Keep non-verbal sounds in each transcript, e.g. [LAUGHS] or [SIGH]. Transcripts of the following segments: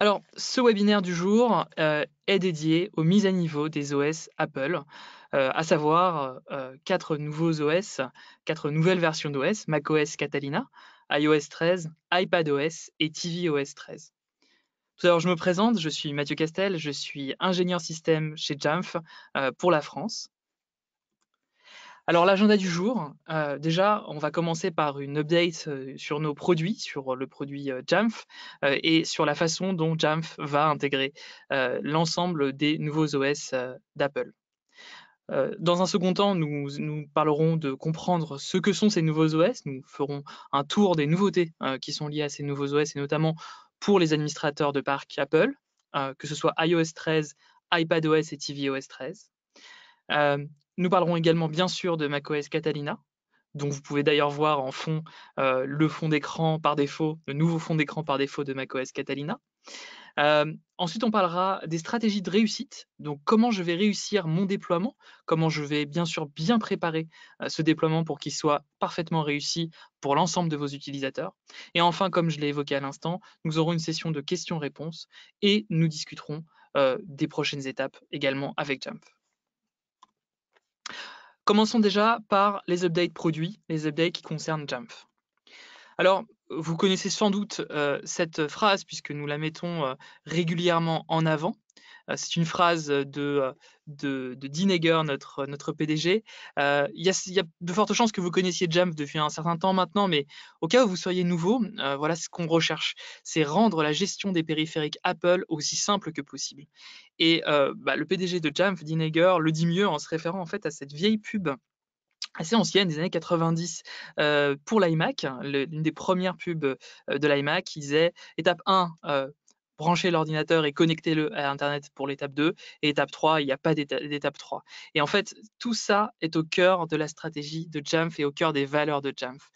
Alors, ce webinaire du jour euh, est dédié aux mises à niveau des OS Apple, euh, à savoir euh, quatre nouveaux OS, quatre nouvelles versions d'OS, macOS Catalina, iOS 13, iPadOS et tvOS 13. Tout d'abord, je me présente, je suis Mathieu Castel, je suis ingénieur système chez Jamf pour la France. Alors l'agenda du jour, euh, déjà, on va commencer par une update euh, sur nos produits, sur le produit euh, Jamf et sur la façon dont Jamf va intégrer l'ensemble des nouveaux OS d'Apple. Dans un second temps, nous, parlerons de comprendre ce que sont ces nouveaux OS. Nous ferons un tour des nouveautés qui sont liées à ces nouveaux OS et notamment pour les administrateurs de parc Apple, que ce soit iOS 13, iPadOS et tvOS 13. Nous parlerons également bien sûr de macOS Catalina, dont vous pouvez d'ailleurs voir en fond euh, le fond d'écran par défaut, le nouveau fond d'écran par défaut de macOS Catalina. Euh, ensuite, on parlera des stratégies de réussite, donc comment je vais réussir mon déploiement, comment je vais bien sûr bien préparer euh, ce déploiement pour qu'il soit parfaitement réussi pour l'ensemble de vos utilisateurs. Et enfin, comme je l'ai évoqué à l'instant, nous aurons une session de questions-réponses et nous discuterons des prochaines étapes également avec Jump. Commençons déjà par les updates produits, les updates qui concernent Jamf. Alors, vous connaissez sans doute euh, cette phrase puisque nous la mettons euh, régulièrement en avant. Euh, c'est une phrase de, de, de notre, notre PDG. Euh, il y, a de fortes chances que vous connaissiez Jamf depuis un certain temps maintenant, mais au cas où vous soyez nouveau, euh, voilà ce qu'on recherche. C'est rendre la gestion des périphériques Apple aussi simple que possible. Et bah, le PDG de Jamf, Dineger, le dit mieux en se référant en fait à cette vieille pub assez ancienne, des années 90, pour l'iMac, l'une des premières pubs de l'iMac, Il disait étape 1, Brancher l'ordinateur et connecter le à Internet pour l'étape 2. Et étape 3, il n'y a pas d'étape 3. Et en fait, tout ça est au cœur de la stratégie de Jamf et au cœur des valeurs de Jamf.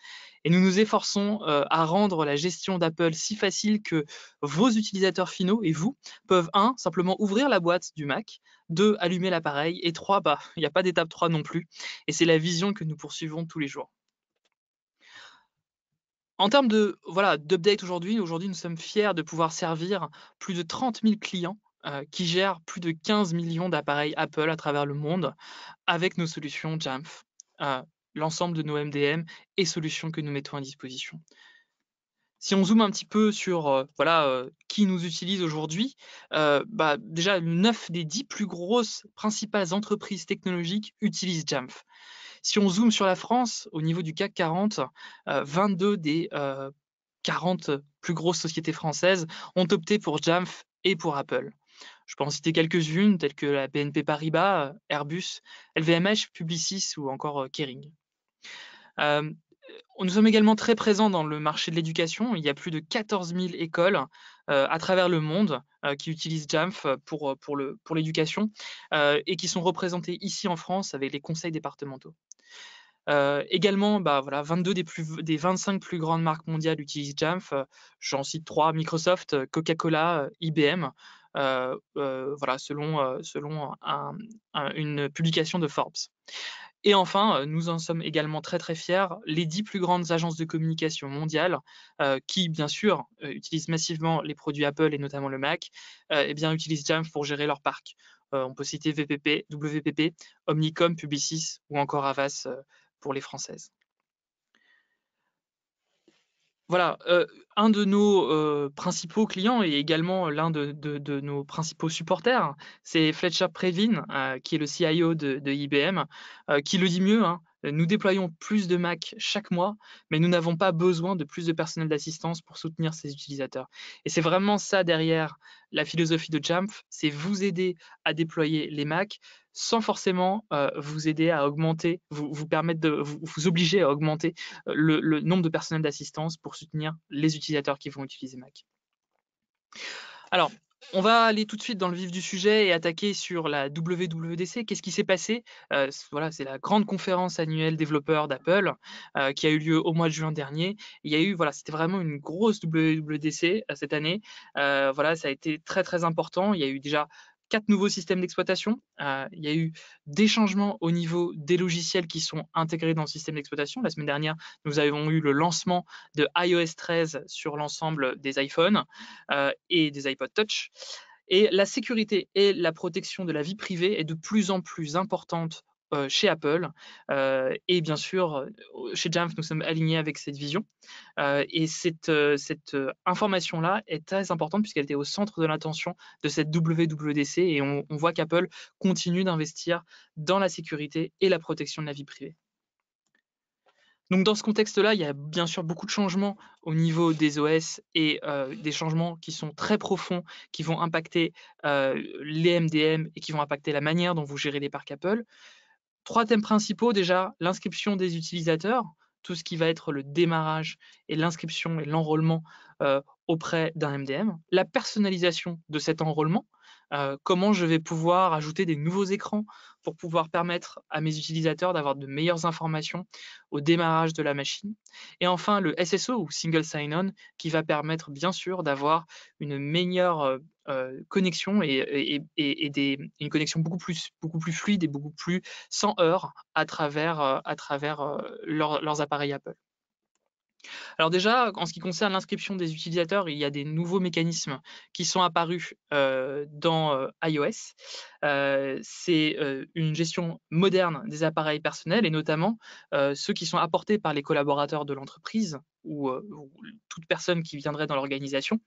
Et nous nous efforçons euh, à rendre la gestion d'Apple si facile que vos utilisateurs finaux et vous peuvent, un, simplement ouvrir la boîte du Mac, deux, allumer l'appareil, et trois, bah, il n'y a pas d'étape 3 non plus. Et c'est la vision que nous poursuivons tous les jours. En termes de voilà d'update aujourd'hui, aujourd'hui nous sommes fiers de pouvoir servir plus de 30 000 clients euh, qui gèrent plus de 15 millions d'appareils Apple à travers le monde avec nos solutions Jamf, euh, l'ensemble de nos MDM et solutions que nous mettons à disposition. Si on zoome un petit peu sur euh, voilà, qui nous utilise aujourd'hui, bah, déjà 9 des 10 plus grosses principales entreprises technologiques utilisent Jamf. Si on zoome sur la France, au niveau du CAC 40, 22 euh, des 40 euh, plus grosses sociétés françaises ont opté pour Jamf et pour Apple. Je peux en citer quelques-unes, telles que la BNP Paribas, euh, Airbus, LVMH, Publicis ou encore Kering. nous sommes également très présents dans le marché de l'éducation. Il y a plus de 14 000 écoles à travers le monde qui utilisent Jamf pour, l'éducation et qui sont représentées ici en France avec les conseils départementaux. Euh, également, bah, voilà, 22 des, 25 plus grandes marques mondiales utilisent Jamf. Euh, j'en cite trois Microsoft, euh, Coca-Cola, IBM. voilà, selon, selon une publication de Forbes. Et enfin, nous en sommes également très très fiers, les 10 plus grandes agences de communication mondiales, qui bien sûr utilisent massivement les produits Apple et notamment le Mac, et eh bien utilisent Jamf pour gérer leur parc. on peut citer VPP, WPP, Omnicom, Publicis ou encore Avas pour les Françaises. Voilà, euh, un de nos euh, principaux clients et également l'un de, nos principaux supporters, c'est Fletcher Previn, euh, qui est le CIO de, IBM, qui le dit mieux, hein, nous déployons plus de Mac chaque mois, mais nous n'avons pas besoin de plus de personnel d'assistance pour soutenir ces utilisateurs. Et c'est vraiment ça derrière la philosophie de Jamf, c'est vous aider à déployer les macs sans forcément euh, vous aider à augmenter, vous, vous permettre de vous, obliger à augmenter euh, le, nombre de personnels d'assistance pour soutenir les utilisateurs qui vont utiliser Mac. Alors, on va aller tout de suite dans le vif du sujet et attaquer sur la WWDC. Qu'est-ce qui s'est passé euh, Voilà, c'est la grande conférence annuelle développeur d'Apple qui a eu lieu au mois de juin dernier. Il y a eu, voilà, c'était vraiment une grosse WWDC cette année. voilà, ça a été très très important. Il y a eu déjà quatre nouveaux systèmes d'exploitation. Euh, il y a eu des changements au niveau des logiciels qui sont intégrés dans le système d'exploitation. La semaine dernière, nous avons eu le lancement de iOS 13 sur l'ensemble des iPhones euh, et des iPod Touch. Et la sécurité et la protection de la vie privée est de plus en plus importante euh, chez Apple. Euh, et bien sûr, euh, chez Jamf, nous sommes alignés avec cette vision. et cette, information-là est très importante puisqu'elle était au centre de l'attention de cette WWDC. Et on, voit qu'Apple continue d'investir dans la sécurité et la protection de la vie privée. Donc dans ce contexte-là, il y a bien sûr beaucoup de changements au niveau des OS et des changements qui sont très profonds, qui vont impacter les MDM et qui vont impacter la manière dont vous gérez les parcs Apple. Trois thèmes principaux déjà, l'inscription des utilisateurs, tout ce qui va être le démarrage et l'inscription et l'enrôlement euh, auprès d'un MDM, la personnalisation de cet enrôlement, euh, comment je vais pouvoir ajouter des nouveaux écrans pour pouvoir permettre à mes utilisateurs d'avoir de meilleures informations au démarrage de la machine. Et enfin, le SSO ou Single Sign-On qui va permettre bien sûr d'avoir une meilleure euh, euh, connexion et, des, une connexion beaucoup plus, beaucoup plus fluide et beaucoup plus sans heurts à travers, leurs appareils Apple. Alors déjà, en ce qui concerne l'inscription des utilisateurs, il y a des nouveaux mécanismes qui sont apparus euh, dans euh, iOS. Euh, c'est une gestion moderne des appareils personnels et notamment ceux qui sont apportés par les collaborateurs de l'entreprise ou, ou, toute personne qui viendrait dans l'organisation,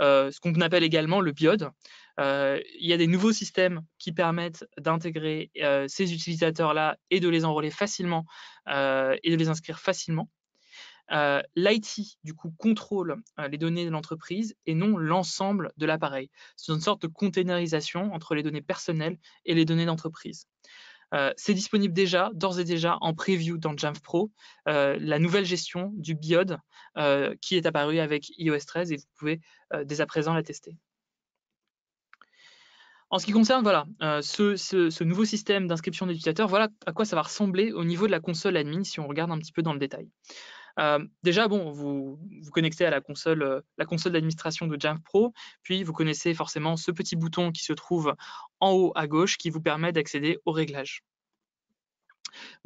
ce qu'on appelle également le BIOD. il y a des nouveaux systèmes qui permettent d'intégrer ces utilisateurs-là et de les enrôler facilement et de les inscrire facilement. Euh, l'IT, du coup, contrôle euh, les données de l'entreprise et non l'ensemble de l'appareil. C'est une sorte de containerisation entre les données personnelles et les données d'entreprise. Euh, c'est disponible déjà, d'ores et déjà, en preview dans Jamf Pro, la nouvelle gestion du BIOD qui est apparue avec iOS 13 et vous pouvez dès à présent la tester. En ce qui concerne voilà, ce, nouveau système d'inscription d'utilisateurs, voilà à quoi ça va ressembler au niveau de la console admin si on regarde un petit peu dans le détail. Euh, déjà, bon, vous vous connectez à la console, euh, la console d'administration de Jamf Pro, puis vous connaissez forcément ce petit bouton qui se trouve en haut à gauche qui vous permet d'accéder aux réglages.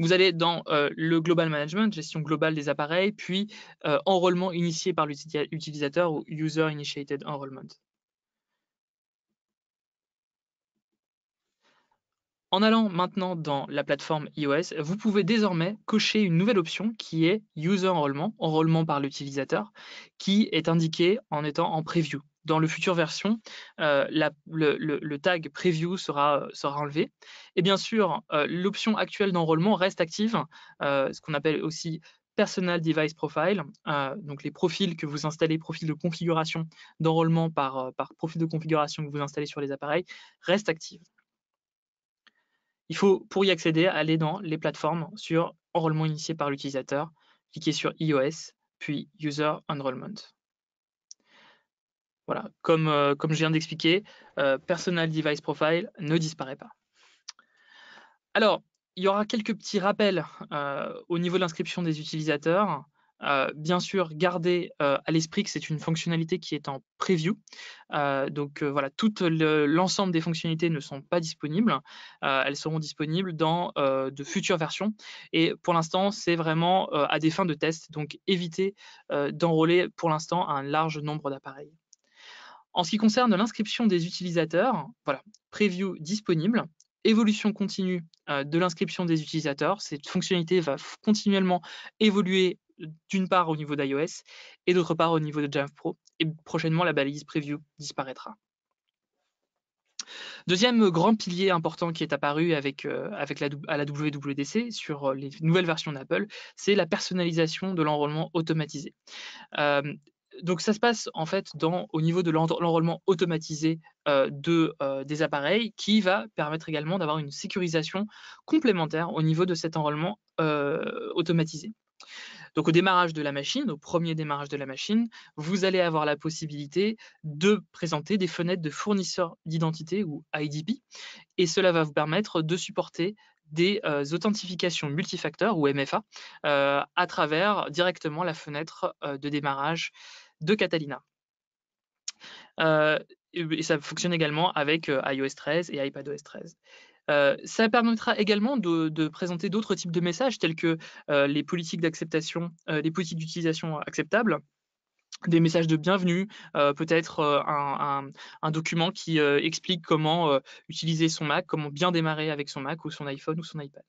Vous allez dans euh, le Global Management, gestion globale des appareils, puis enrôlement initié par l'utilisateur ou User Initiated Enrollment. En allant maintenant dans la plateforme iOS, vous pouvez désormais cocher une nouvelle option qui est User Enrollment, enrôlement par l'utilisateur, qui est indiqué en étant en preview. Dans le futur version, euh, le, tag preview sera, enlevé. Et bien sûr, euh, l'option actuelle d'enrôlement reste active, euh, ce qu'on appelle aussi Personal Device Profile, donc les profils que vous installez, profils de configuration d'enrôlement par, profil de configuration que vous installez sur les appareils, reste active. Il faut, pour y accéder, aller dans les plateformes sur enrôlement initié par l'utilisateur, cliquer sur iOS, puis User Enrollment. Voilà, comme, euh, comme je viens d'expliquer, euh, Personal Device Profile ne disparaît pas. Alors, il y aura quelques petits rappels euh, au niveau de l'inscription des utilisateurs. Euh, bien sûr, gardez euh, à l'esprit que c'est une fonctionnalité qui est en preview. Euh, donc voilà, tout l'ensemble des fonctionnalités ne sont pas disponibles. elles seront disponibles dans de futures versions. Et pour l'instant, c'est vraiment à des fins de test. Donc évitez d'enrôler pour l'instant un large nombre d'appareils. En ce qui concerne l'inscription des utilisateurs, voilà, preview disponible évolution continue de l'inscription des utilisateurs. Cette fonctionnalité va continuellement évoluer d'une part au niveau d'iOS et d'autre part au niveau de Java Pro. Et prochainement, la balise preview disparaîtra. Deuxième grand pilier important qui est apparu avec, euh, avec la, à la WWDC sur euh, les nouvelles versions d'Apple, c'est la personnalisation de l'enrôlement automatisé. Euh, donc ça se passe en fait dans, au niveau de l'enrôlement automatisé de, des appareils qui va permettre également d'avoir une sécurisation complémentaire au niveau de cet enrôlement automatisé. Donc au démarrage de la machine, au premier démarrage de la machine, vous allez avoir la possibilité de présenter des fenêtres de fournisseurs d'identité ou IDP, et cela va vous permettre de supporter des euh, authentifications multifacteurs ou MFA euh, à travers directement la fenêtre euh, de démarrage de Catalina. et ça fonctionne également avec iOS 13 et iPadOS 13. Euh, ça permettra également de, présenter d'autres types de messages tels que euh, les politiques d'acceptation, euh, les politiques d'utilisation acceptables des messages de bienvenue, peut-être un, document qui explique comment utiliser son Mac, comment bien démarrer avec son Mac ou son iPhone ou son iPad.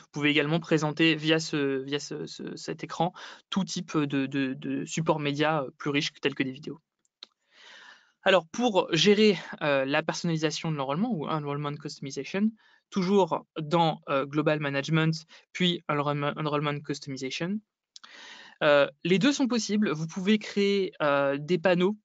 Vous pouvez également présenter via, cet écran tout type de, de support média plus riche tels que des vidéos. Alors, pour gérer euh, la personnalisation de l'enrôlement ou enrollment customization, toujours dans euh, Global Management, puis Enrollment Customization, euh, les deux sont possibles. Vous pouvez créer des panneaux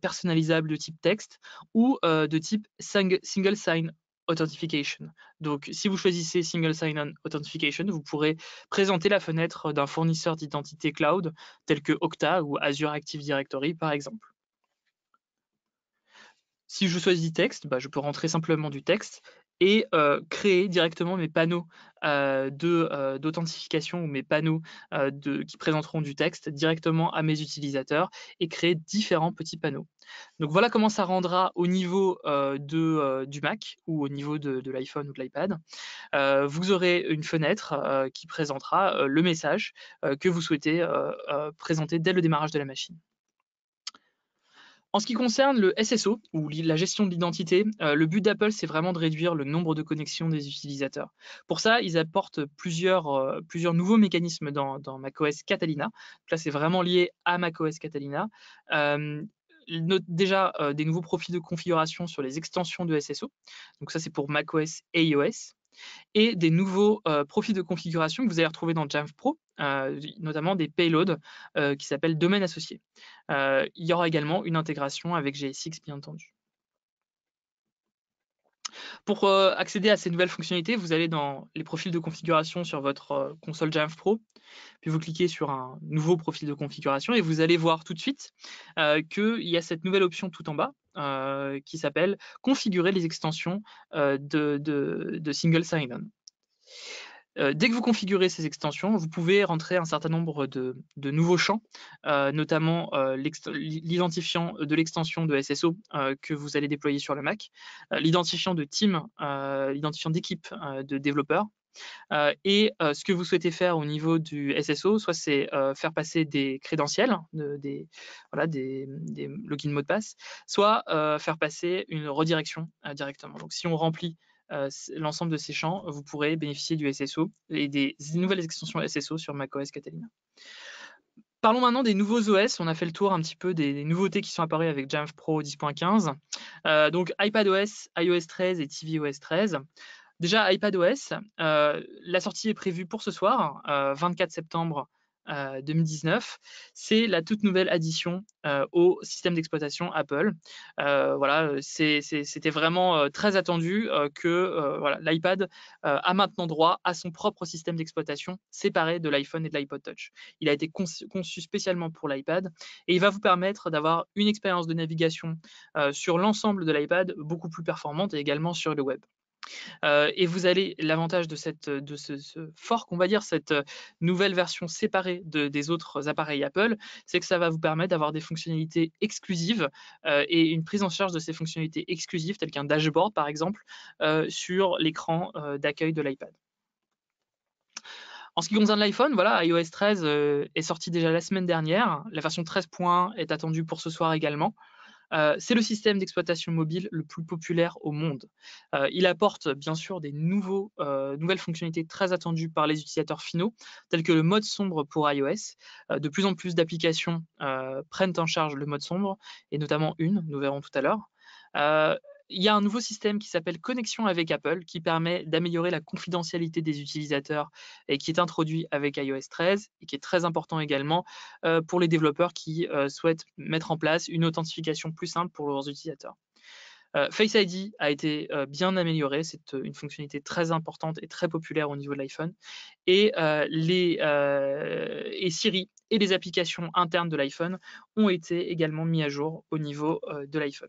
personnalisables de type texte ou de type single sign Authentication. Donc, si vous choisissez Single sign Authentication, Authentification, vous pourrez présenter la fenêtre d'un fournisseur d'identité cloud tel que Okta ou Azure Active Directory, par exemple. Si je choisis texte, bah, je peux rentrer simplement du texte et euh, créer directement mes panneaux euh, euh, d'authentification ou mes panneaux qui présenteront du texte directement à mes utilisateurs et créer différents petits panneaux. Donc voilà comment ça rendra au niveau de, du Mac ou au niveau de l'iPhone ou de l'iPad. vous aurez une fenêtre qui présentera le message que vous souhaitez présenter dès le démarrage de la machine. En ce qui concerne le SSO, ou la gestion de l'identité, euh, le but d'Apple, c'est vraiment de réduire le nombre de connexions des utilisateurs. Pour ça, ils apportent plusieurs, euh, nouveaux mécanismes dans, macOS Catalina. là, c'est vraiment lié à macOS Catalina. Euh, déjà des nouveaux profils de configuration sur les extensions de SSO. Donc ça, c'est pour macOS et iOS et des nouveaux euh, profils de configuration que vous allez retrouver dans Jamf Pro, euh, notamment des payloads euh, qui s'appellent domaines associés. il y aura également une intégration avec GSX, bien entendu. Pour euh, accéder à ces nouvelles fonctionnalités, vous allez dans les profils de configuration sur votre euh, console Jamf Pro, puis vous cliquez sur un nouveau profil de configuration et vous allez voir tout de suite euh, qu'il y a cette nouvelle option tout en bas qui s'appelle Configurer les extensions de, de, Single Sign-On. Euh, dès que vous configurez ces extensions, vous pouvez rentrer un certain nombre de, nouveaux champs, euh, notamment euh, l'identifiant de l'extension de SSO que vous allez déployer sur le Mac, l'identifiant de team, l'identifiant d'équipe de développeurs, et ce que vous souhaitez faire au niveau du SSO, soit c'est faire passer des crédentiels, des, voilà, des, logins mot de passe, soit faire passer une redirection directement. Donc si on remplit euh, l'ensemble de ces champs, vous pourrez bénéficier du SSO et des nouvelles extensions SSO sur macOS Catalina. Parlons maintenant des nouveaux OS. On a fait le tour un petit peu des, nouveautés qui sont apparues avec Jamf Pro 10.15. Euh, donc iPadOS, iOS 13 et tvOS 13. Déjà iPadOS, OS, euh, la sortie est prévue pour ce soir, 24 euh, septembre 2019, euh, c'est la toute nouvelle addition euh, au système d'exploitation Apple. Euh, voilà, c'était vraiment très attendu que l'iPad a maintenant droit à son propre système d'exploitation séparé de l'iPhone et de l'iPod Touch. Il a été conçu spécialement pour l'iPad et il va vous permettre d'avoir une expérience de navigation sur l'ensemble de l'iPad beaucoup plus performante et également sur le web. Euh, et vous allez, l'avantage de, ce, fort, fork, on va dire, cette euh, nouvelle version séparée des autres appareils Apple, c'est que ça va vous permettre d'avoir des fonctionnalités exclusives euh, et une prise en charge de ces fonctionnalités exclusives, telles qu'un dashboard par exemple, sur l'écran d'accueil de l'iPad. En ce qui concerne l'iPhone, voilà, iOS 13 est sorti déjà la semaine dernière. La version 13.1 est attendue pour ce soir également. Euh, c'est le système d'exploitation mobile le plus populaire au monde. Euh, il apporte bien sûr des euh, nouvelles fonctionnalités très attendues par les utilisateurs finaux, telles que le mode sombre pour iOS. de plus en plus d'applications prennent en charge le mode sombre, et notamment une, nous verrons tout à l'heure il y a un nouveau système qui s'appelle Connexion avec Apple, qui permet d'améliorer la confidentialité des utilisateurs et qui est introduit avec iOS 13 et qui est très important également euh, pour les développeurs qui euh, souhaitent mettre en place une authentification plus simple pour leurs utilisateurs. Euh, Face ID a été bien amélioré, c'est une fonctionnalité très importante et très populaire au niveau de l'iPhone. Et, les, et Siri et les applications internes de l'iPhone ont été également mis à jour au niveau de l'iPhone.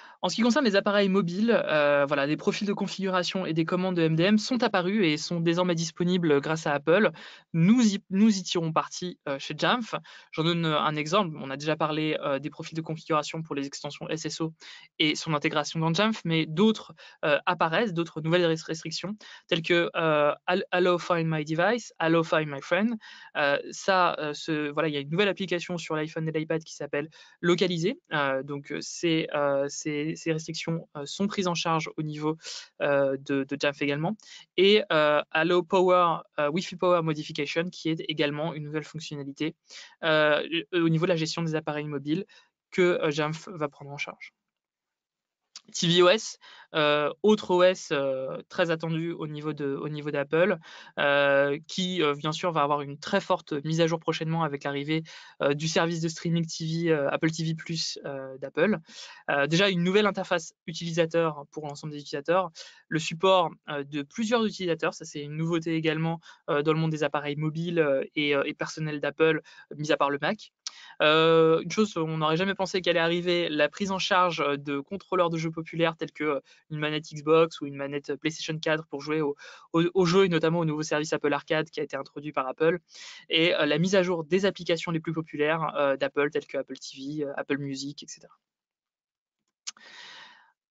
En ce qui concerne les appareils mobiles, euh, voilà, des profils de configuration et des commandes de MDM sont apparus et sont désormais disponibles grâce à Apple. Nous y, nous y tirons parti euh, chez Jamf. J'en donne euh, un exemple. On a déjà parlé des profils de configuration pour les extensions SSO et son intégration dans Jamf, mais d'autres apparaissent, d'autres nouvelles restrictions, telles que Allow Find My Device, Allow Find My Friend. ça, voilà, il y a une nouvelle application sur l'iPhone et l'iPad qui s'appelle Localiser. donc, c'est ces, restrictions euh, sont prises en charge au niveau euh, de, Jamf également. Et euh, Allow Power, Wi-Fi Power Modification, qui est également une nouvelle fonctionnalité au niveau de la gestion des appareils mobiles que Jamf va prendre en charge tvOS, OS, euh, autre OS euh, très attendu au niveau de, niveau d'Apple, euh, qui bien sûr va avoir une très forte mise à jour prochainement avec l'arrivée du service de streaming TV Apple TV Plus d'Apple. déjà une nouvelle interface utilisateur pour l'ensemble des utilisateurs, le support de plusieurs utilisateurs, ça c'est une nouveauté également dans le monde des appareils mobiles et, et personnels d'Apple, mis à part le Mac. Euh, une chose, on n'aurait jamais pensé qu'elle allait arriver, la prise en charge euh, de contrôleurs de jeux populaires tels que euh, une manette Xbox ou une manette PlayStation 4 pour jouer aux au, jeux et notamment au nouveau service Apple Arcade qui a été introduit par Apple et la mise à jour des applications les plus populaires d'Apple telles que Apple TV, Apple Music, etc.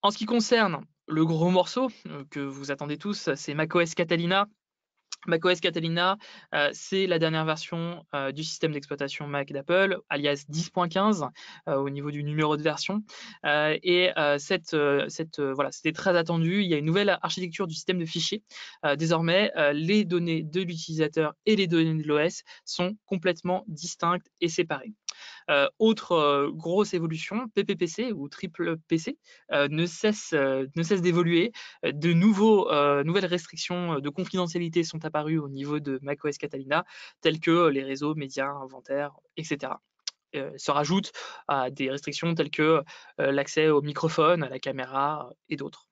En ce qui concerne le gros morceau que vous attendez tous, c'est macOS Catalina macOS Catalina, euh, c'est la dernière version euh, du système d'exploitation Mac d'Apple, alias 10.15 euh, au niveau du numéro de version. et cette, voilà, c'était très attendu. Il y a une nouvelle architecture du système de fichiers. désormais, les données de l'utilisateur et les données de l'OS sont complètement distinctes et séparées. Euh, autre euh, grosse évolution, PPPC ou triple PC euh, ne cesse, ne cesse d'évoluer. De nouveaux, nouvelles restrictions de confidentialité sont apparues au niveau de macOS Catalina, telles que les réseaux, médias, inventaires, etc. se rajoutent à des restrictions telles que l'accès au microphone, à la caméra et d'autres.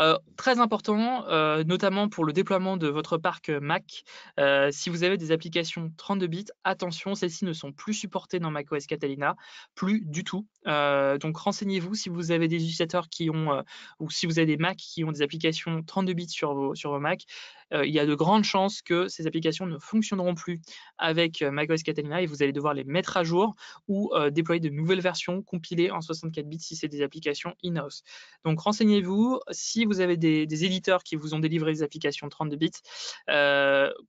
Euh, très important, euh, notamment pour le déploiement de votre parc Mac. Euh, si vous avez des applications 32 bits, attention, celles-ci ne sont plus supportées dans macOS Catalina, plus du tout. Euh, donc renseignez-vous si vous avez des utilisateurs qui ont, euh, ou si vous avez des Mac qui ont des applications 32 bits sur vos, sur vos Mac, euh, il y a de grandes chances que ces applications ne fonctionneront plus avec macOS Catalina et vous allez devoir les mettre à jour ou déployer de nouvelles versions compilées en 64 bits si c'est des applications in-house. Donc renseignez-vous si vous avez des, éditeurs qui vous ont délivré des applications 32 bits,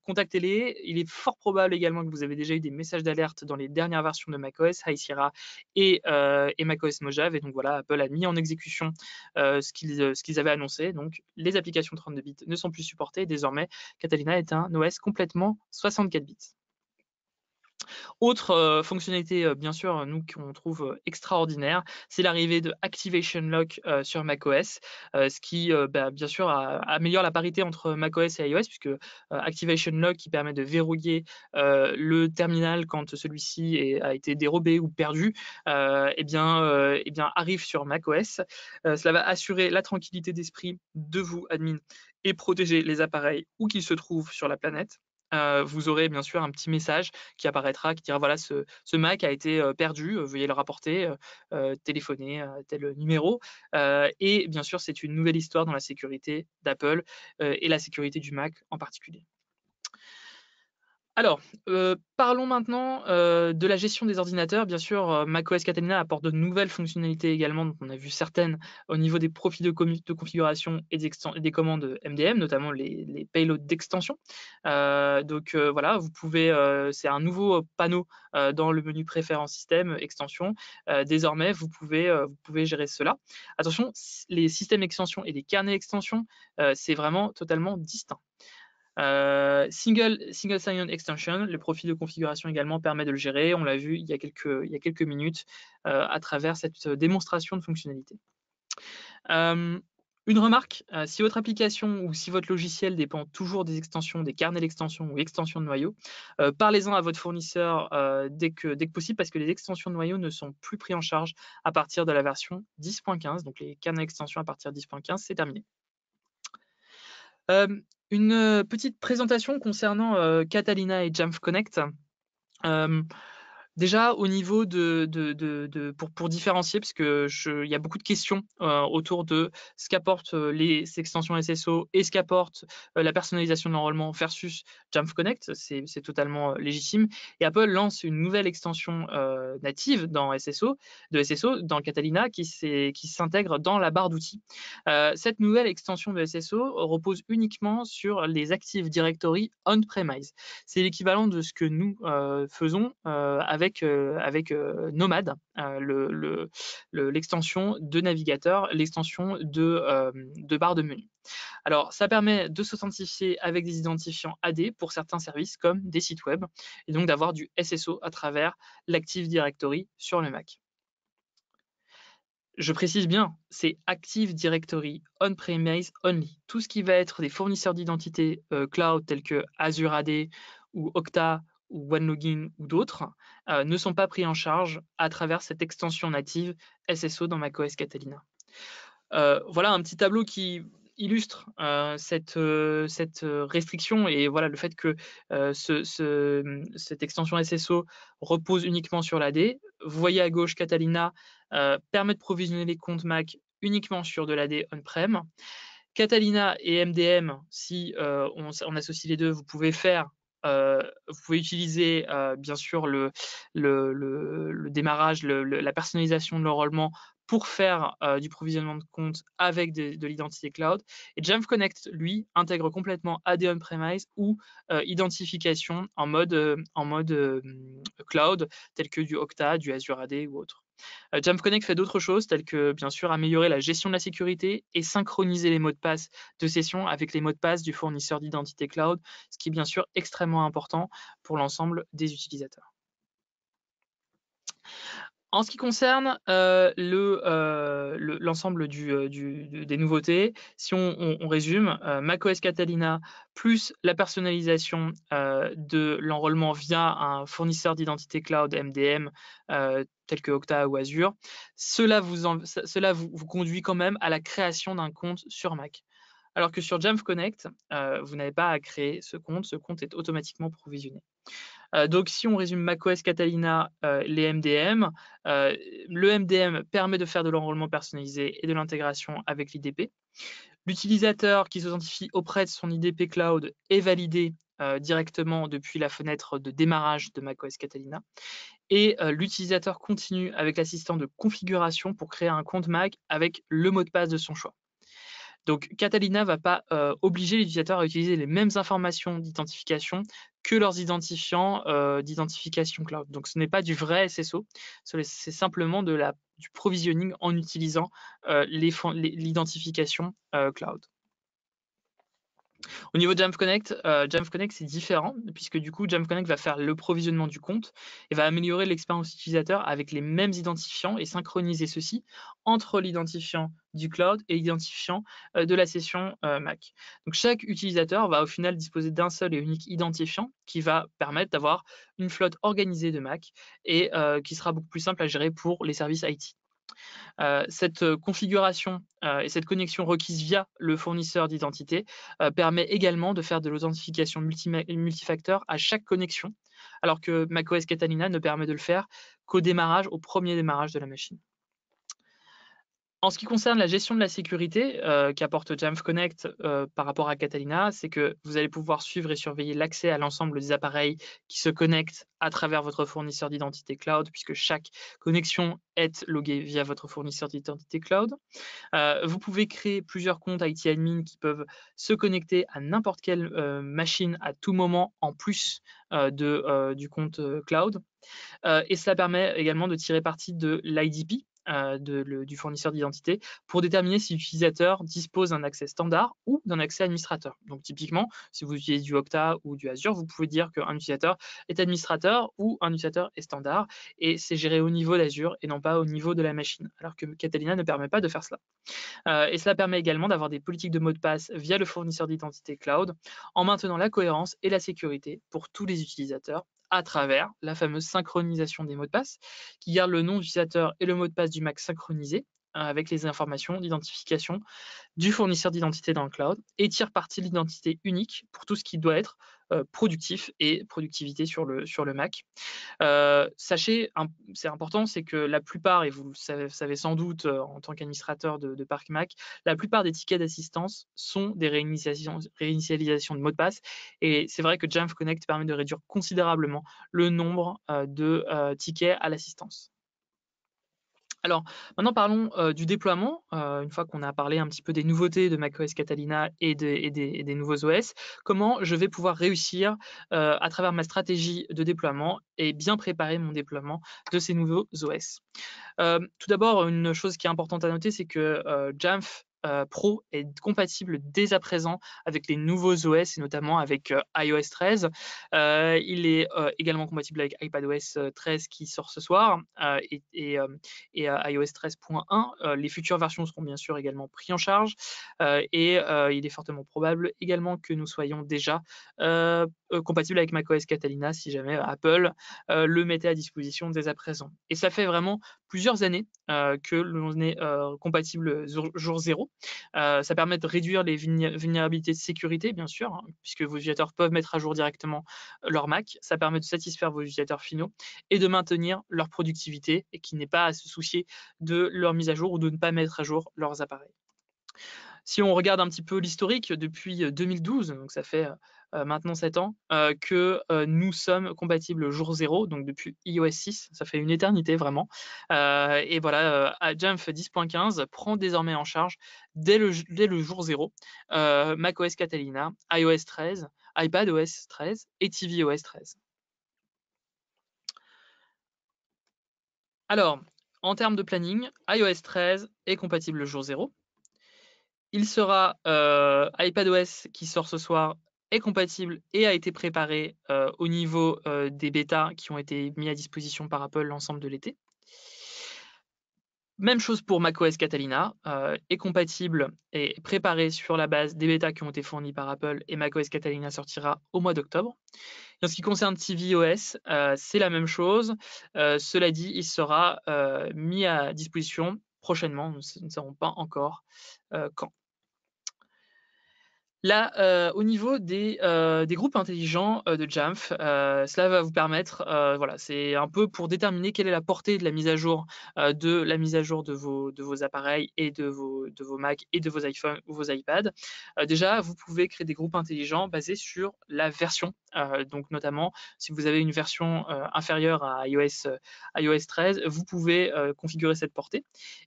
contactez-les. Il est fort probable également que vous avez déjà eu des messages d'alerte dans les dernières versions de macOS, High Sierra et et euh, macOS Mojave. Et donc voilà, Apple a mis en exécution euh, euh, ce qu'ils avaient annoncé. Donc les applications 32 bits ne sont plus supportées. Désormais, Catalina est un OS complètement 64 bits. Autre euh, fonctionnalité, euh, bien sûr, euh, nous qu'on trouve extraordinaire, c'est l'arrivée de Activation Lock sur macOS, ce qui, bah, bien sûr, améliore la parité entre macOS et iOS, puisque Activation Lock qui permet de verrouiller le terminal quand celui-ci a été dérobé ou perdu, eh bien, eh bien, arrive sur macOS. cela va assurer la tranquillité d'esprit de vous, admin, et protéger les appareils où qu'ils se trouvent sur la planète vous aurez bien sûr un petit message qui apparaîtra qui dira voilà ce, Mac a été perdu, veuillez le rapporter, téléphoner tel numéro. et bien sûr, c'est une nouvelle histoire dans la sécurité d'Apple et la sécurité du Mac en particulier. Alors, euh, parlons maintenant euh, de la gestion des ordinateurs. Bien sûr, euh, macOS Catalina apporte de nouvelles fonctionnalités également, dont on a vu certaines au niveau des profils de, configuration et des, commandes MDM, notamment les, payloads d'extension. donc voilà, vous pouvez, c'est un nouveau panneau dans le menu Préférences système extension. désormais, vous pouvez, vous pouvez gérer cela. Attention, les systèmes extensions et les carnets extensions, c'est vraiment totalement distinct. Euh, single, single sign-on extension, le profil de configuration également permet de le gérer. On l'a vu il y a quelques, minutes euh, à travers cette euh, démonstration de fonctionnalité. une remarque, si votre application ou si votre logiciel dépend toujours des extensions, des carnets d'extensions ou extensions de noyaux, parlez-en à votre fournisseur dès, que, dès que possible parce que les extensions de noyaux ne sont plus pris en charge à partir de la version 10.15. Donc les carnets d'extensions à partir de 10.15, c'est terminé une euh, petite présentation concernant euh, Catalina et Jamf Connect. Déjà, au niveau de, pour, différencier, parce qu'il y a beaucoup de questions euh, autour de ce qu'apportent euh, les extensions SSO et ce qu'apporte euh, la personnalisation de l'enrôlement versus Jamf Connect, c'est totalement légitime. Et Apple lance une nouvelle extension native dans SSO, de SSO dans Catalina qui s'intègre dans la barre d'outils. cette nouvelle extension de SSO repose uniquement sur les Active Directory on-premise. C'est l'équivalent de ce que nous faisons avec avec, euh, euh, Nomad, euh, l'extension de navigateur, l'extension de, de barre de menu. Alors, ça permet de s'authentifier avec des identifiants AD pour certains services comme des sites web et donc d'avoir du SSO à travers l'Active Directory sur le Mac. Je précise bien, c'est Active Directory on-premise only. Tout ce qui va être des fournisseurs d'identité cloud tels que Azure AD ou Okta ou OneLogin ou d'autres euh, ne sont pas pris en charge à travers cette extension native SSO dans macOS Catalina. Euh, voilà un petit tableau qui illustre euh, cette, cette restriction et voilà le fait que cette extension SSO repose uniquement sur l'AD. Vous voyez à gauche, Catalina permet de provisionner les comptes Mac uniquement sur de l'AD on-prem. Catalina et MDM, si on, associe les deux, vous pouvez faire euh, vous pouvez utiliser euh, bien sûr le, démarrage, la personnalisation de l'enrôlement pour faire euh, du provisionnement de compte avec de l'identité cloud. Et Jamf Connect, lui, intègre complètement AD on-premise ou identification en mode, en mode cloud, tel que du Okta, du Azure AD ou autre. Euh, JumpConnect fait d'autres choses, telles que bien sûr améliorer la gestion de la sécurité et synchroniser les mots de passe de session avec les mots de passe du fournisseur d'identité cloud, ce qui est bien sûr extrêmement important pour l'ensemble des utilisateurs. En ce qui concerne euh, euh, l'ensemble euh, des nouveautés, si on, résume, macOS Catalina plus la personnalisation de l'enrôlement via un fournisseur d'identité cloud MDM tel que Okta ou Azure, cela vous, vous conduit quand même à la création d'un compte sur Mac. Alors que sur Jamf Connect, vous n'avez pas à créer ce compte, ce compte est automatiquement provisionné. Euh, donc, si on résume macOS Catalina, euh, les MDM, euh, le MDM permet de faire de l'enrôlement personnalisé et de l'intégration avec l'IDP. L'utilisateur qui s'identifie auprès de son IDP Cloud est validé directement depuis la fenêtre de démarrage de macOS Catalina. Et l'utilisateur continue avec l'assistant de configuration pour créer un compte Mac avec le mot de passe de son choix. Donc Catalina ne va pas obliger l'utilisateur à utiliser les mêmes informations d'identification que leurs identifiants euh, d'identification cloud. Donc ce n'est pas du vrai SSO, c'est simplement du provisioning en utilisant euh, l'identification euh, cloud. Au niveau de Jamf Connect, euh, Connect c'est différent puisque du coup Jamf Connect va faire le provisionnement du compte et va améliorer l'expérience utilisateur avec les mêmes identifiants et synchroniser ceci entre l'identifiant du cloud et l'identifiant euh, de la session euh, Mac. Donc chaque utilisateur va au final disposer d'un seul et unique identifiant qui va permettre d'avoir une flotte organisée de Mac et qui sera beaucoup plus simple à gérer pour les services IT. Euh, cette euh, configuration euh, et cette connexion requise via le fournisseur d'identité permet également de faire de l'authentification multifacteur à chaque connexion, alors que macOS Catalina ne permet de le faire qu'au démarrage, au premier démarrage de la machine. En ce qui concerne la gestion de la sécurité euh, qu'apporte Jamf Connect euh, par rapport à Catalina, c'est que vous allez pouvoir suivre et surveiller l'accès à l'ensemble des appareils qui se connectent à travers votre fournisseur d'identité cloud, puisque chaque connexion est loguée via votre fournisseur d'identité cloud. Euh, vous pouvez créer plusieurs comptes IT admin qui peuvent se connecter à n'importe quelle machine à tout moment en plus de, du compte cloud. et cela permet également de tirer parti de l'IDP, euh, du fournisseur d'identité pour déterminer si l'utilisateur dispose d'un accès standard ou d'un accès administrateur. Donc typiquement, si vous utilisez du Okta ou du Azure, vous pouvez dire qu'un utilisateur est administrateur ou un utilisateur est standard et c'est géré au niveau d'Azure et non pas au niveau de la machine, alors que Catalina ne permet pas de faire cela. Euh, et cela permet également d'avoir des politiques de mots de passe via le fournisseur d'identité cloud en maintenant la cohérence et la sécurité pour tous les utilisateurs à travers la fameuse synchronisation des mots de passe qui garde le nom d'utilisateur et le mot de passe du du Mac synchronisé hein, avec les informations d'identification du fournisseur d'identité dans le cloud et tire parti de l'identité unique pour tout ce qui doit être euh, productif et productivité sur le, sur le Mac. Euh, sachez, c'est important, c'est que la plupart, et vous le savez, sans doute euh, en tant qu'administrateur de, Parc Mac, la plupart des tickets d'assistance sont des réinitialisations, réinitialisations, de mots de passe. Et c'est vrai que Jamf Connect permet de réduire considérablement le nombre de tickets à l'assistance. Alors, maintenant parlons euh, du déploiement. Euh, une fois qu'on a parlé un petit peu des nouveautés de macOS Catalina et, des, nouveaux OS, comment je vais pouvoir réussir euh, à travers ma stratégie de déploiement et bien préparer mon déploiement de ces nouveaux OS. tout d'abord, une chose qui est importante à noter, c'est que Jamf euh, Pro est compatible dès à présent avec les nouveaux OS et notamment avec euh, iOS 13. Euh, il est également compatible avec iPadOS 13 qui sort ce soir et, et iOS 13.1. les futures versions seront bien sûr également prises en charge et il est fortement probable également que nous soyons déjà euh, compatible avec macOS Catalina si jamais euh, Apple euh, le mettait à disposition dès à présent. Et ça fait vraiment plusieurs années que l'on est compatible jour, zéro. ça permet de réduire les vulnérabilités de sécurité, bien sûr, hein, puisque vos utilisateurs peuvent mettre à jour directement leur Mac. Ça permet de satisfaire vos utilisateurs finaux et de maintenir leur productivité et qui n'est pas à se soucier de leur mise à jour ou de ne pas mettre à jour leurs appareils. Si on regarde un petit peu l'historique, depuis 2012, euh, donc ça fait euh, maintenant 7 ans, euh, que nous sommes compatibles jour 0, donc depuis iOS 6, ça fait une éternité vraiment. et voilà, Jamf 10.15 prend désormais en charge dès le, jour 0 macOS Catalina, iOS 13, iPadOS 13 et tvOS 13. Alors, en termes de planning, iOS 13 est compatible jour 0. Il sera euh, iPadOS qui sort ce soir est compatible et a été préparé euh, au niveau euh, des bêtas qui ont été mis à disposition par Apple l'ensemble de l'été. Même chose pour macOS Catalina, est compatible et préparé sur la base des bêtas qui ont été fournis par Apple et macOS Catalina sortira au mois d'octobre. En ce qui concerne tvOS, c'est la même chose. cela dit, il sera mis à disposition prochainement, nous ne savons pas encore quand. Là, euh, au niveau des, euh, groupes intelligents euh, de Jamf, cela va vous permettre, voilà, c'est un peu pour déterminer quelle est la portée de la mise à jour de la mise à jour de vos, de vos appareils et de vos, de vos Mac et de vos iPhones ou vos iPads. déjà, vous pouvez créer des groupes intelligents basés sur la version euh, donc notamment, si vous avez une version euh, inférieure à iOS, 13, euh, vous pouvez configurer cette portée.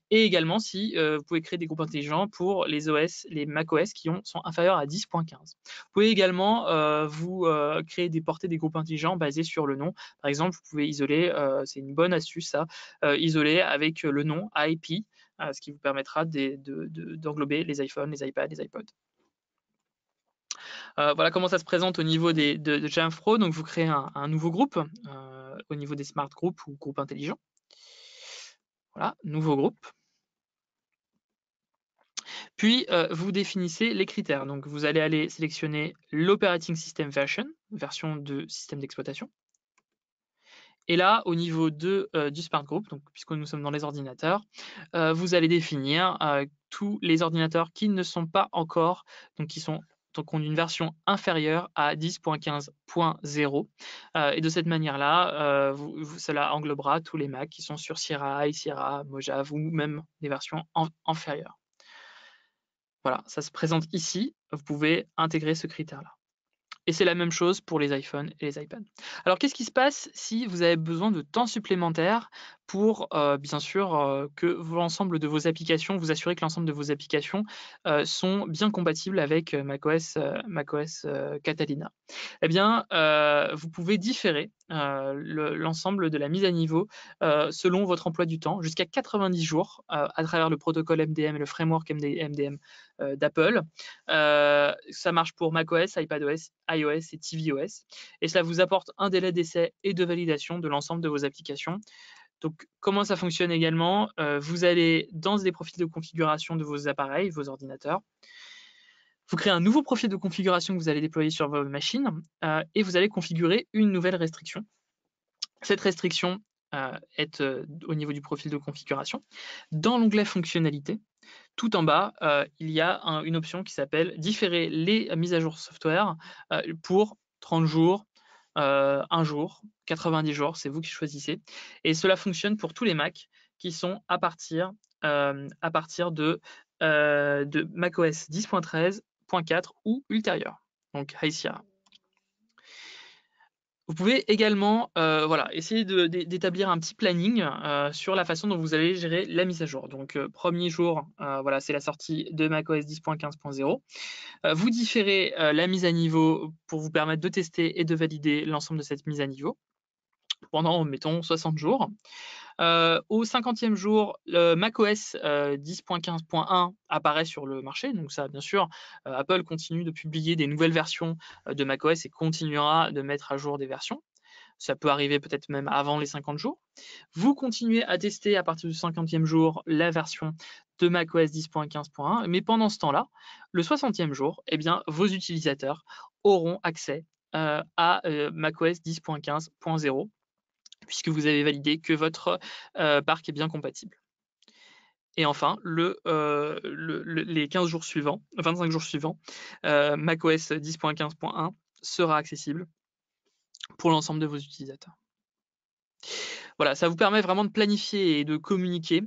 Et également, si vous pouvez créer des groupes intelligents pour les OS, les macOS qui sont inférieurs à 10.15. Vous pouvez également vous créer des portées des groupes intelligents basées sur le nom. Par exemple, vous pouvez isoler, c'est une bonne astuce ça, isoler avec le nom IP, ce qui vous permettra d'englober les iPhones, les iPads, les iPods. Euh, voilà comment ça se présente au niveau de, de Jamfro. Donc, vous créez un, nouveau groupe euh, au niveau des smart groups ou groupes intelligents. Voilà, nouveau groupe. Puis, euh, vous définissez les critères. Donc, vous allez aller sélectionner l'operating system version, version de système d'exploitation. Et là, au niveau du Smart Group, donc, puisque nous sommes dans les ordinateurs, vous allez définir tous les ordinateurs qui ne sont pas encore, donc qui sont donc on a une version inférieure à 10.15.0. Euh, et de cette manière-là, euh, cela englobera tous les Macs qui sont sur Sierra, Sierra, Mojave ou même des versions inférieures. Voilà, ça se présente ici. Vous pouvez intégrer ce critère-là. Et c'est la même chose pour les iPhones et les iPads. Alors, qu'est-ce qui se passe si vous avez besoin de temps supplémentaire pour euh, bien sûr euh, que l'ensemble de vos applications, vous assurez que l'ensemble de vos applications euh, sont bien compatibles avec macOS, macOS Catalina. Eh bien, vous pouvez différer l'ensemble de la mise à niveau selon votre emploi du temps jusqu'à 90 jours à travers le protocole MDM et le framework MDM d'Apple. ça marche pour macOS, iPadOS, iOS et tvOS. Et cela vous apporte un délai d'essai et de validation de l'ensemble de vos applications. Donc, comment ça fonctionne également euh, Vous allez dans les profils de configuration de vos appareils, vos ordinateurs. Vous créez un nouveau profil de configuration que vous allez déployer sur vos machines euh, et vous allez configurer une nouvelle restriction. Cette restriction euh, est au niveau du profil de configuration. Dans l'onglet Fonctionnalités, tout en bas, il y a une option qui s'appelle différer les mises à jour software pour 30 jours, euh, un jour, 90 jours, c'est vous qui choisissez. Et cela fonctionne pour tous les Mac qui sont à partir, euh, à partir de, euh, de macOS 10.13.4 ou ultérieur. Donc High vous pouvez également euh, voilà, essayer d'établir un petit planning euh, sur la façon dont vous allez gérer la mise à jour. Donc, euh, premier jour, voilà, c'est la sortie de macOS 10.15.0. vous différez la mise à niveau pour vous permettre de tester et de valider l'ensemble de cette mise à niveau pendant, mettons, 60 jours. Euh, au 50e jour, le macOS 10.15.1 euh, apparaît sur le marché. Donc ça, bien sûr, euh, Apple continue de publier des nouvelles versions de macOS et continuera de mettre à jour des versions. Ça peut arriver peut-être même avant les 50 jours. Vous continuez à tester à partir du 50e jour la version de macOS 10.15.1, mais pendant ce temps-là, le 60e jour, eh bien, vos utilisateurs auront accès à macOS 10.15.0 puisque vous avez validé que votre euh, parc est bien compatible. Et enfin, euh, les 15 jours suivants, 25 jours suivants, euh, macOS 10.15.1 sera accessible pour l'ensemble de vos utilisateurs. Voilà, ça vous permet vraiment de planifier et de communiquer.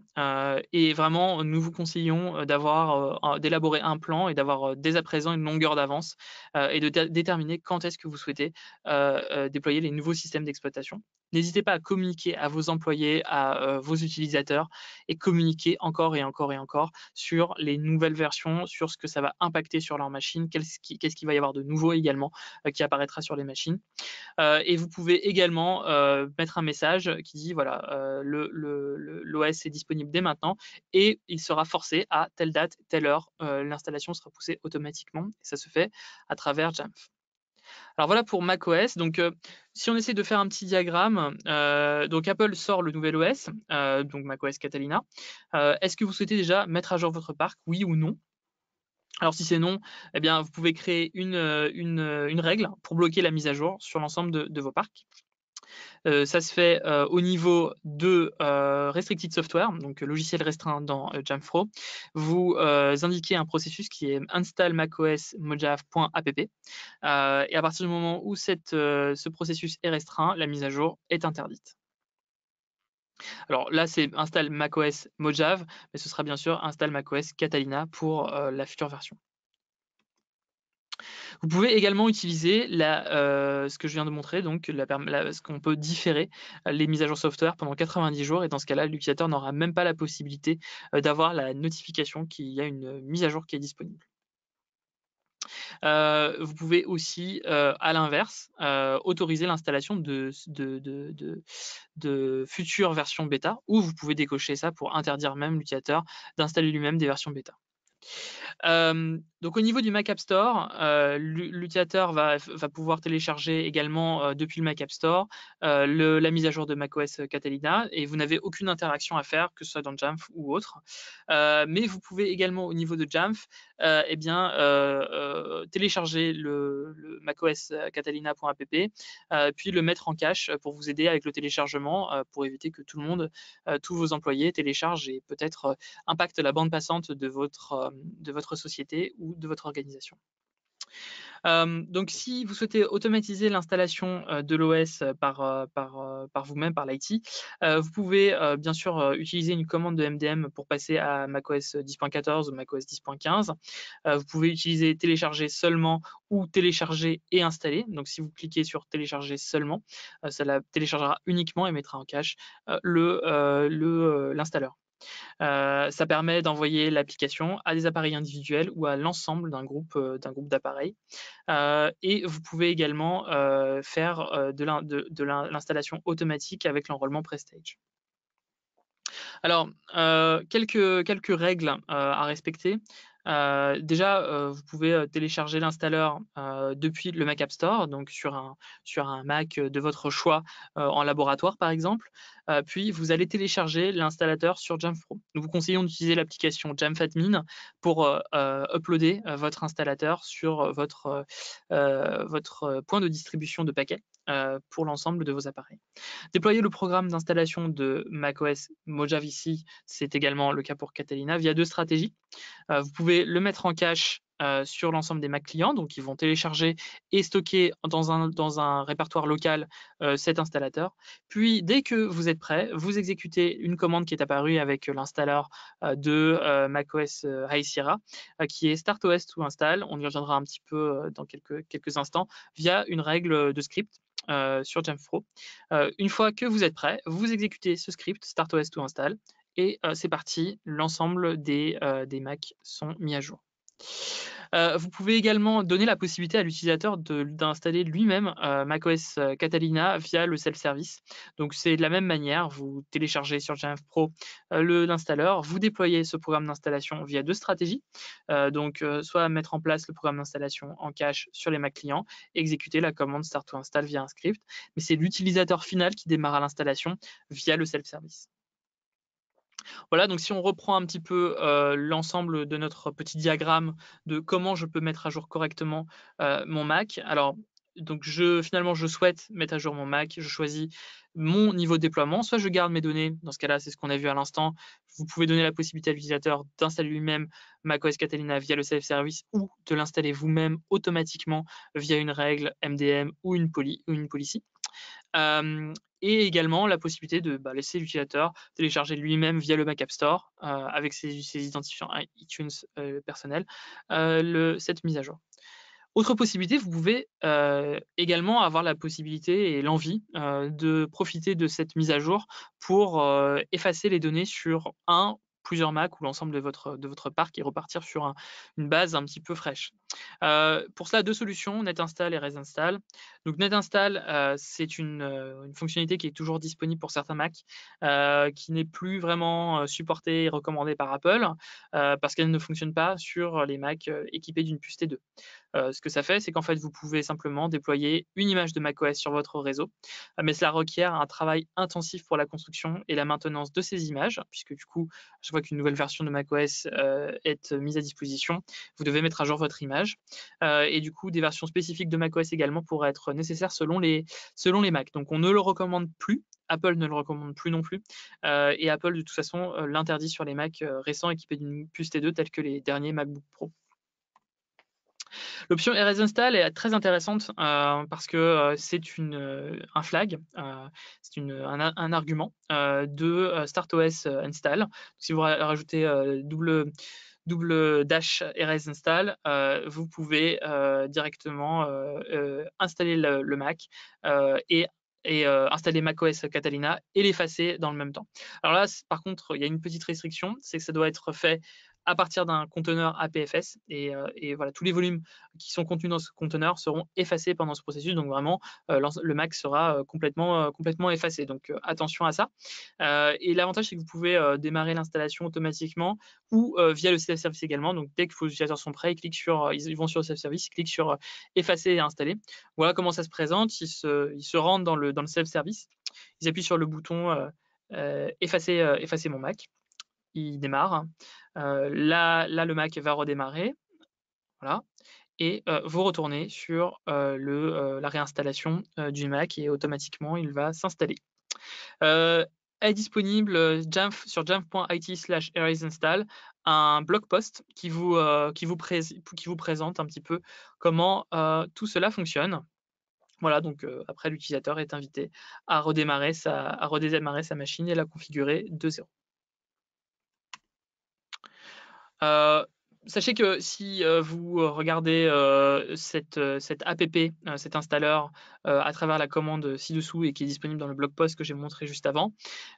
et vraiment, nous vous conseillons d'avoir, d'élaborer un plan et d'avoir dès à présent une longueur d'avance et de déterminer quand est-ce que vous souhaitez déployer les nouveaux systèmes d'exploitation. N'hésitez pas à communiquer à vos employés, à euh, vos utilisateurs et communiquer encore et encore et encore sur les nouvelles versions, sur ce que ça va impacter sur leur machine, qu'est-ce qu'il va y avoir de nouveau également euh, qui apparaîtra sur les machines. Euh, et vous pouvez également mettre un message qui dit voilà, l'OS est disponible dès maintenant et il sera forcé à telle date, telle heure, l'installation sera poussée automatiquement. Et ça se fait à travers Jamf. Alors voilà pour macOS. Donc euh, si on essaie de faire un petit diagramme, euh, donc Apple sort le nouvel OS, euh, donc macOS Catalina. Est-ce que vous souhaitez déjà mettre à jour votre parc, oui ou non alors si c'est non, eh bien, vous pouvez créer une, règle pour bloquer la mise à jour sur l'ensemble de, vos parcs. Euh, ça se fait euh, au niveau de euh, restricted software, donc logiciel restreint dans Jamfro. Vous indiquez un processus qui est install macOS mojav.app. et à partir du moment où ce processus est restreint, la mise à jour est interdite. Alors là, c'est install macOS Mojave, mais ce sera bien sûr install macOS Catalina pour la future version. Vous pouvez également utiliser euh, ce que je viens de montrer, donc ce qu'on peut différer euh, les mises à jour software pendant 90 jours. Et dans ce cas-là, l'utilisateur n'aura même pas la possibilité euh, d'avoir la notification qu'il y a une mise à jour qui est disponible. vous pouvez aussi, à l'inverse, autoriser l'installation de, de, futures versions bêta, ou vous pouvez décocher ça pour interdire même l'utilisateur d'installer lui-même des versions bêta donc au niveau du Mac App Store, l'utilisateur va, pouvoir télécharger également depuis le Mac App Store la mise à jour de macOS Catalina et vous n'avez aucune interaction à faire, que ce soit dans Jamf ou autre. mais vous pouvez également au niveau de Jamf eh bien, télécharger le, le macOS Catalina.app puis le mettre en cache pour vous aider avec le téléchargement pour éviter que tout le monde, tous vos employés téléchargent et peut-être impactent la bande passante de votre de votre société ou de votre organisation. Euh, donc, si vous souhaitez automatiser l'installation euh, de l'OS euh, par, vous-même, par l'IT, vous pouvez bien sûr utiliser une commande de MDM pour passer à macOS 10.14 ou macOS 10.15. vous pouvez utiliser télécharger seulement ou télécharger et installer. Donc, si vous cliquez sur télécharger seulement, ça la téléchargera uniquement et mettra en cache l'installeur. Euh, ça permet d'envoyer l'application à des appareils individuels ou à l'ensemble d'un groupe euh, d'appareils. Euh, et vous pouvez également faire de l'installation automatique avec l'enrôlement Prestage. Alors, quelques, règles à respecter. Euh, déjà, euh, vous pouvez euh, télécharger l'installateur depuis le Mac App Store, donc sur un, sur un Mac de votre choix en laboratoire par exemple. puis, vous allez télécharger l'installateur sur Pro. Nous vous conseillons d'utiliser l'application Admin pour uploader votre installateur sur votre, votre point de distribution de paquets. Euh, pour l'ensemble de vos appareils. Déployer le programme d'installation de macOS Mojave, ici, c'est également le cas pour Catalina, via deux stratégies. Euh, vous pouvez le mettre en cache euh, sur l'ensemble des Mac clients. Donc, ils vont télécharger et stocker dans un, répertoire local euh, cet installateur. Puis, dès que vous êtes prêt, vous exécutez une commande qui est apparue avec l'installeur euh, de macOS High Sierra, qui est startos to install. On y reviendra un petit peu dans quelques, instants via une règle de script. sur Jamfro. une fois que vous êtes prêt, vous exécutez ce script startos to install et c'est parti, l'ensemble des, des Macs sont mis à jour. Euh, vous pouvez également donner la possibilité à l'utilisateur d'installer lui-même euh, macOS euh, Catalina via le self-service. Donc c'est de la même manière, vous téléchargez sur Jamf Pro l'installeur, vous déployez ce programme d'installation via deux stratégies. donc soit mettre en place le programme d'installation en cache sur les Mac clients, exécuter la commande start to install via un script, mais c'est l'utilisateur final qui démarre l'installation via le self-service. Voilà, donc si on reprend un petit peu euh, l'ensemble de notre petit diagramme de comment je peux mettre à jour correctement euh, mon Mac. Alors, donc je, finalement, je souhaite mettre à jour mon Mac, je choisis mon niveau de déploiement, soit je garde mes données, dans ce cas-là, c'est ce qu'on a vu à l'instant, vous pouvez donner la possibilité à l'utilisateur d'installer lui-même macOS Catalina via le self-service ou de l'installer vous-même automatiquement via une règle MDM ou une, ou une policy et également la possibilité de bah, laisser l'utilisateur télécharger lui-même via le Mac App Store avec ses, identifiants iTunes personnels cette mise à jour. Autre possibilité, vous pouvez également avoir la possibilité et l'envie de profiter de cette mise à jour pour effacer les données sur un plusieurs Macs ou l'ensemble de votre, de votre parc et repartir sur une base un petit peu fraîche. Euh, pour cela, deux solutions, NetInstall et ResInstall. Donc NetInstall, euh, c'est euh, une, fonctionnalité qui est toujours disponible pour certains Mac, qui n'est plus vraiment supportée et recommandée par Apple, parce qu'elle ne fonctionne pas sur les Mac équipés d'une puce T2. Euh, ce que ça fait, c'est qu'en fait, vous pouvez simplement déployer une image de macOS sur votre réseau, euh, mais cela requiert un travail intensif pour la construction et la maintenance de ces images, puisque du coup, je vois qu'une nouvelle version de macOS euh, est mise à disposition, vous devez mettre à jour votre image, et du coup, des versions spécifiques de macOS également pourraient être nécessaires selon les, selon les Mac. Donc, on ne le recommande plus, Apple ne le recommande plus non plus. et Apple, de toute façon, l'interdit sur les Macs récents équipés d'une puce T2 tels que les derniers MacBook Pro. L'option RS Install est très intéressante euh, parce que euh, c'est euh, un flag, c'est un, argument de StartOS Install. Si vous rajoutez double double dash rs install, vous pouvez directement installer le, Mac et, et installer macOS Catalina et l'effacer dans le même temps. Alors là, par contre, il y a une petite restriction, c'est que ça doit être fait à partir d'un conteneur APFS. Euh, et, voilà, tous les volumes qui sont contenus dans ce conteneur seront effacés pendant ce processus. Donc vraiment, euh, le Mac sera euh, complètement, complètement effacé. Donc attention à ça. et l'avantage, c'est que vous pouvez démarrer l'installation automatiquement ou via le self-service également. Donc dès que vos utilisateurs sont prêts, ils, sur, ils vont sur le self-service, ils cliquent sur effacer et installer. Voilà comment ça se présente. Ils se, ils se rendent dans le, self-service. Ils appuient sur le bouton effacer, effacer mon Mac il démarre. Euh, là, là, le Mac va redémarrer. Voilà. Et euh, vous retournez sur euh, le, la réinstallation du Mac et automatiquement, il va s'installer est disponible sur jamf.it slash install un blog post qui vous, qui, vous présente un petit peu comment tout cela fonctionne. Voilà, donc après l'utilisateur est invité à redémarrer, sa, à redémarrer sa machine et la configurer de zéro. Euh, sachez que si euh, vous regardez cet euh, cette, cette, app, cet installeur, à travers la commande ci-dessous et qui est disponible dans le blog post que j'ai montré juste avant,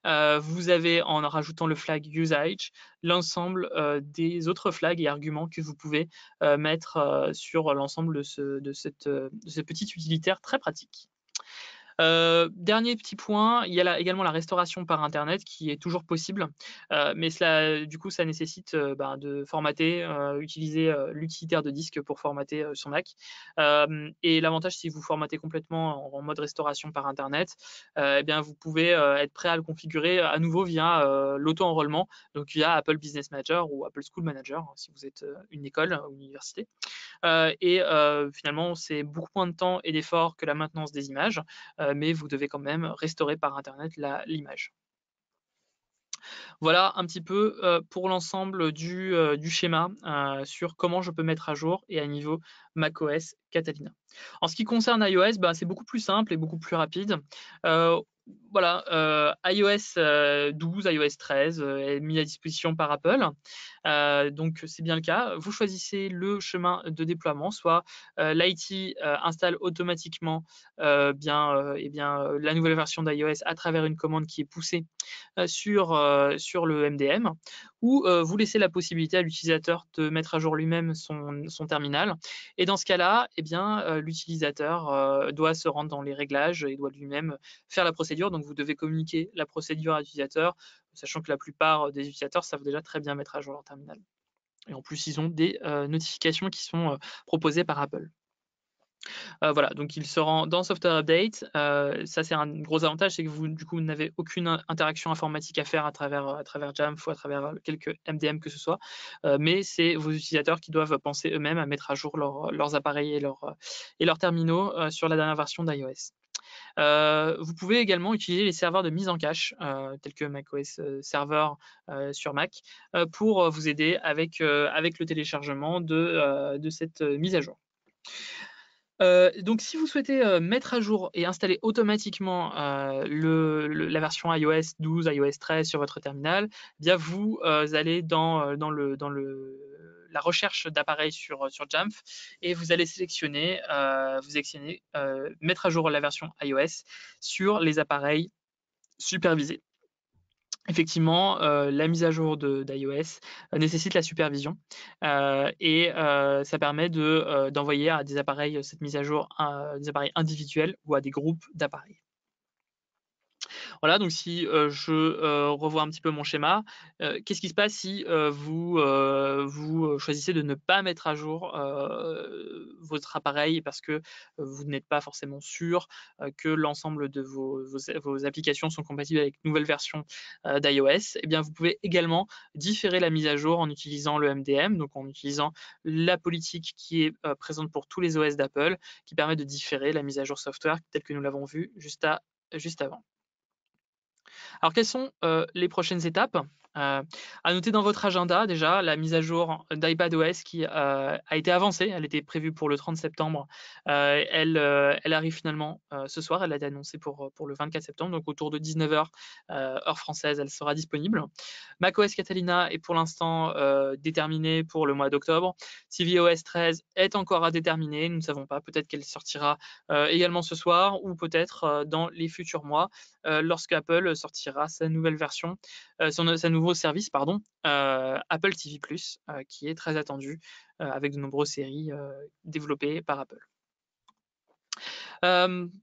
vous avez en rajoutant le flag usage l'ensemble des autres flags et arguments que vous pouvez mettre sur l'ensemble de, cette, de ce petit utilitaire très pratique. Euh, dernier petit point, il y a également la restauration par Internet qui est toujours possible, euh, mais cela, du coup, ça nécessite euh, ben, de formater, utiliser l'utilitaire de disque pour formater son Mac. et l'avantage, si vous formatez complètement en, mode restauration par Internet, eh bien, vous pouvez être prêt à le configurer à nouveau via l'auto-enrôlement, donc via Apple Business Manager ou Apple School Manager, hein, si vous êtes une école ou une université. Euh, et euh, finalement, c'est beaucoup moins de temps et d'efforts que la maintenance des images, euh, mais vous devez quand même restaurer par Internet l'image. Voilà un petit peu pour l'ensemble du, schéma sur comment je peux mettre à jour et à niveau macOS Catalina. En ce qui concerne iOS, ben, c'est beaucoup plus simple et beaucoup plus rapide. Euh, voilà, euh, iOS 12, euh, iOS 13 est mis à disposition par Apple. donc, c'est bien le cas. Vous choisissez le chemin de déploiement, soit l'IT installe automatiquement bien, eh bien, la nouvelle version d'iOS à travers une commande qui est poussée sur, le MDM, ou vous laissez la possibilité à l'utilisateur de mettre à jour lui-même son, son, terminal et et dans ce cas-là, eh bien, euh, l'utilisateur euh, doit se rendre dans les réglages et doit lui-même faire la procédure. Donc, vous devez communiquer la procédure à l'utilisateur, sachant que la plupart euh, des utilisateurs savent déjà très bien mettre à jour leur terminal. Et en plus, ils ont des notifications qui sont proposées par Apple. Euh, voilà, donc il se rend dans Software Update. Euh, ça, c'est un gros avantage, c'est que vous, du coup, n'avez aucune interaction informatique à faire à travers, à travers Jamf ou à travers euh, quelques MDM que ce soit. mais c'est vos utilisateurs qui doivent penser eux-mêmes à mettre à jour leurs appareils et, leurs terminaux sur la dernière version d'iOS. vous pouvez également utiliser les serveurs de mise en cache, tels que macOS Server sur Mac, pour vous aider avec, avec le téléchargement de, de cette mise à jour. Euh, donc, si vous souhaitez euh, mettre à jour et installer automatiquement euh, le, la version iOS 12, iOS 13 sur votre terminal, eh bien vous allez dans, dans, le, dans le, la recherche d'appareils sur, sur Jamf et vous allez sélectionner, vous sélectionnez, mettre à jour la version iOS sur les appareils supervisés. Effectivement, euh, la mise à jour d'iOS euh, nécessite la supervision euh, et ça permet d'envoyer à des appareils cette mise à jour à des appareils individuels ou à des groupes d'appareils. Voilà, donc si euh, je euh, revois un petit peu mon schéma, euh, qu'est-ce qui se passe si vous, choisissez de ne pas mettre à jour votre appareil parce que vous n'êtes pas forcément sûr que l'ensemble de vos, applications sont compatibles avec une nouvelle version d'iOS Eh bien, vous pouvez également différer la mise à jour en utilisant le MDM, donc en utilisant la politique qui est présente pour tous les OS d'Apple, qui permet de différer la mise à jour software telle que nous l'avons vu juste avant. Alors, quelles sont euh, les prochaines étapes euh, à noter dans votre agenda déjà la mise à jour d'iPadOS qui euh, a été avancée. Elle était prévue pour le 30 septembre. elle, arrive finalement ce soir. Elle a été annoncée pour, pour le 24 septembre. Donc autour de 19h, heure française, elle sera disponible. macOS Catalina est pour l'instant déterminée pour le mois d'octobre. TVOS 13 est encore à déterminer. Nous ne savons pas. Peut-être qu'elle sortira également ce soir ou peut-être dans les futurs mois. Euh, lorsque Apple sortira sa nouvelle version, euh, son, nouveau service, pardon, euh, Apple TV+, qui est très attendu avec de nombreuses séries développées par Apple.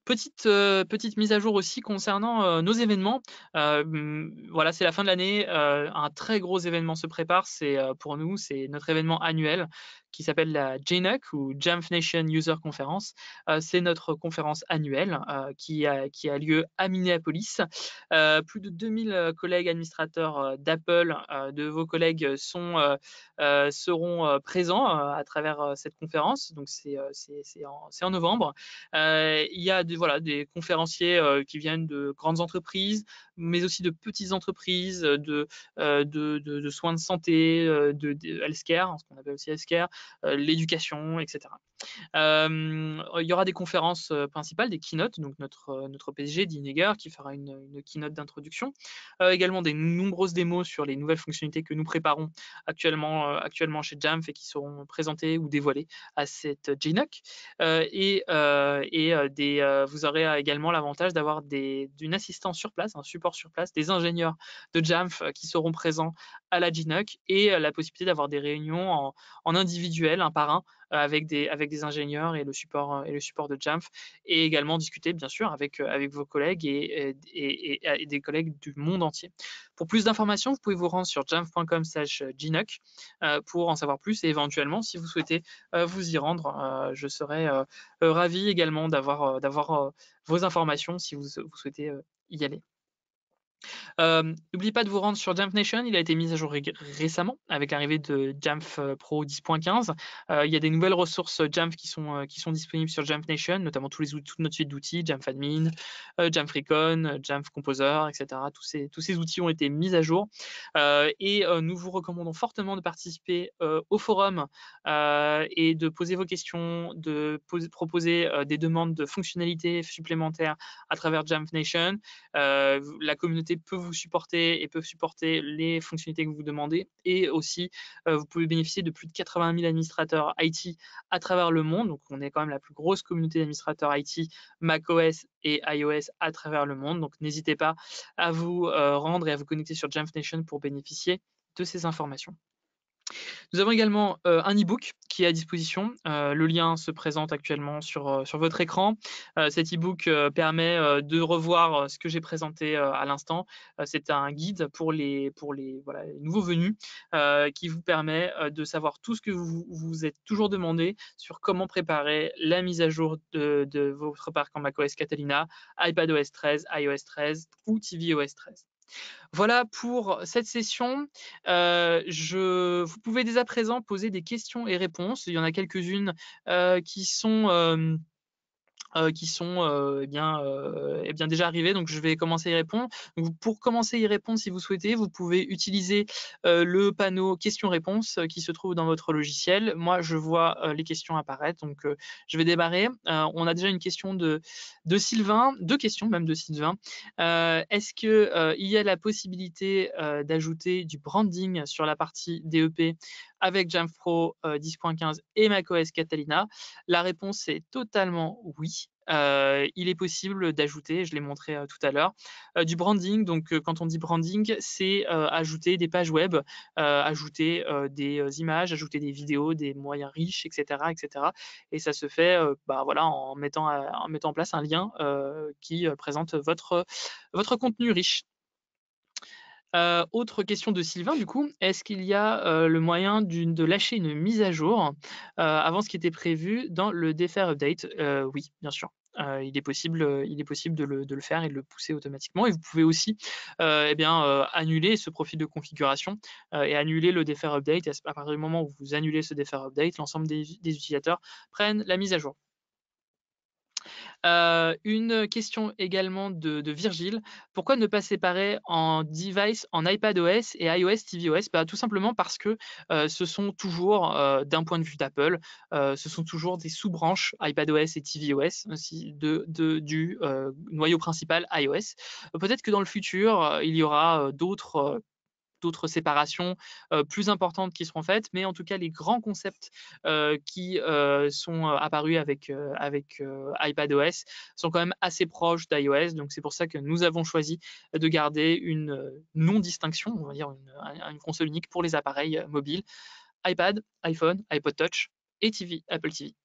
petite, mise à jour aussi concernant nos événements. Mm, voilà, c'est la fin de l'année. un très gros événement se prépare. C'est pour nous, c'est notre événement annuel qui s'appelle la JNUC ou Jamf Nation User Conference. Euh, c'est notre conférence annuelle euh, qui, a, qui a lieu à Minneapolis. Euh, plus de 2000 collègues administrateurs d'Apple, de vos collègues, sont, seront présents à travers cette conférence. Donc, c'est en, en, novembre. il y a des, voilà, des conférenciers qui viennent de grandes entreprises, mais aussi de petites entreprises, de, de, soins de santé, de, de healthcare, ce qu'on appelle aussi healthcare, euh, l'éducation, etc. Oh, il y aura des conférences principales, des keynotes, donc notre, notre Dean Dinegar, qui fera une, keynote d'introduction. Euh, également des nombreuses démos sur les nouvelles fonctionnalités que nous préparons actuellement, actuellement chez Jamf et qui seront présentées ou dévoilées à cette JNUC. Euh, et et des, vous aurez également l'avantage d'avoir d'une assistance sur place, un support sur place, des ingénieurs de Jamf qui seront présents à la GNUC et la possibilité d'avoir des réunions en, en, individuel, un par un, avec des, avec des ingénieurs et le support, euh, et le support de Jamf, et également discuter, bien sûr, avec, euh, avec vos collègues euh, et, et, des collègues du monde entier. Pour plus d'informations, vous pouvez vous rendre sur jamf.com slash pour en savoir plus et éventuellement, si vous souhaitez vous y rendre, je serai ravi également d'avoir vos informations si vous souhaitez y aller. Euh, n'oubliez pas de vous rendre sur Jamf Nation, il a été mis à jour récemment avec l'arrivée de Jamf euh, Pro 10.15. Euh, il y a des nouvelles ressources Jamf qui sont, qui sont disponibles sur Jamf Nation, notamment tous les, toute notre suite d'outils, Jamf Admin, Jamf Recon, Jamf Composer, etc. Tous ces, tous ces outils ont été mis à jour. et nous vous recommandons fortement de participer au forum et de poser vos questions, de proposer des demandes de fonctionnalités supplémentaires à travers Jamf Nation. la communauté peut vous supporter et peuvent supporter les fonctionnalités que vous demandez. Et aussi, euh, vous pouvez bénéficier de plus de 80 000 administrateurs IT à travers le monde. Donc, on est quand même la plus grosse communauté d'administrateurs IT macOS et iOS à travers le monde. Donc, n'hésitez pas à vous euh, rendre et à vous connecter sur Jamf Nation pour bénéficier de ces informations. Nous avons également euh, un e-book qui est à disposition. Euh, le lien se présente actuellement sur, euh, votre écran. cet e-book permet de revoir ce que j'ai présenté à l'instant. C'est un guide pour les, nouveaux venus qui vous permet de savoir tout ce que vous vous êtes toujours demandé sur comment préparer la mise à jour de, de votre parc en macOS Catalina, iPadOS 13, iOS 13 ou tvOS 13. Voilà pour cette session. Euh, je, vous pouvez dès à présent poser des questions et réponses. Il y en a quelques-unes euh, qui sont... Euh, euh, qui sont euh, eh bien, euh, eh bien déjà arrivés. Donc, je vais commencer à y répondre. pour commencer à y répondre, si vous souhaitez, vous pouvez utiliser le panneau questions-réponses qui se trouve dans votre logiciel. Moi, je vois les questions apparaître. Donc, je vais démarrer. on a déjà une question de, de Sylvain, deux questions même de Sylvain. Est-ce qu'il y a la possibilité d'ajouter du branding sur la partie DEP avec Jamf Pro 10.15 et macOS Catalina La réponse est totalement oui. Euh, il est possible d'ajouter, je l'ai montré euh, tout à l'heure, euh, du branding. Donc, quand on dit branding, c'est ajouter des pages web, ajouter des images, ajouter des vidéos, des moyens riches, etc., etc. Et ça se fait, bah, voilà, en mettant, en mettant en place un lien qui présente votre votre contenu riche. Euh, autre question de Sylvain, du coup, est-ce qu'il y a euh, le moyen de lâcher une mise à jour euh, avant ce qui était prévu dans le DFR Update Oui, bien sûr. il est possible, il est possible de, le, faire et de le pousser automatiquement. Et vous pouvez aussi eh bien, annuler ce profil de configuration et annuler le défaire update. À partir du moment où vous annulez ce defer update, l'ensemble des utilisateurs prennent la mise à jour. Euh, une question également de, Virgile. Pourquoi ne pas séparer en device, en iPadOS et iOS tvOS bah, Tout simplement parce que euh, ce sont toujours, euh, d'un point de vue d'Apple, ce sont toujours des sous-branches iPadOS et tvOS aussi de du noyau principal iOS. Peut-être que dans le futur, il y aura d'autres d'autres séparations plus importantes qui seront faites, mais en tout cas les grands concepts qui sont apparus avec, avec iPadOS sont quand même assez proches d'iOS. Donc c'est pour ça que nous avons choisi de garder une non-distinction, on va dire une, une console unique pour les appareils mobiles, iPad, iPhone, iPod Touch et TV, Apple TV.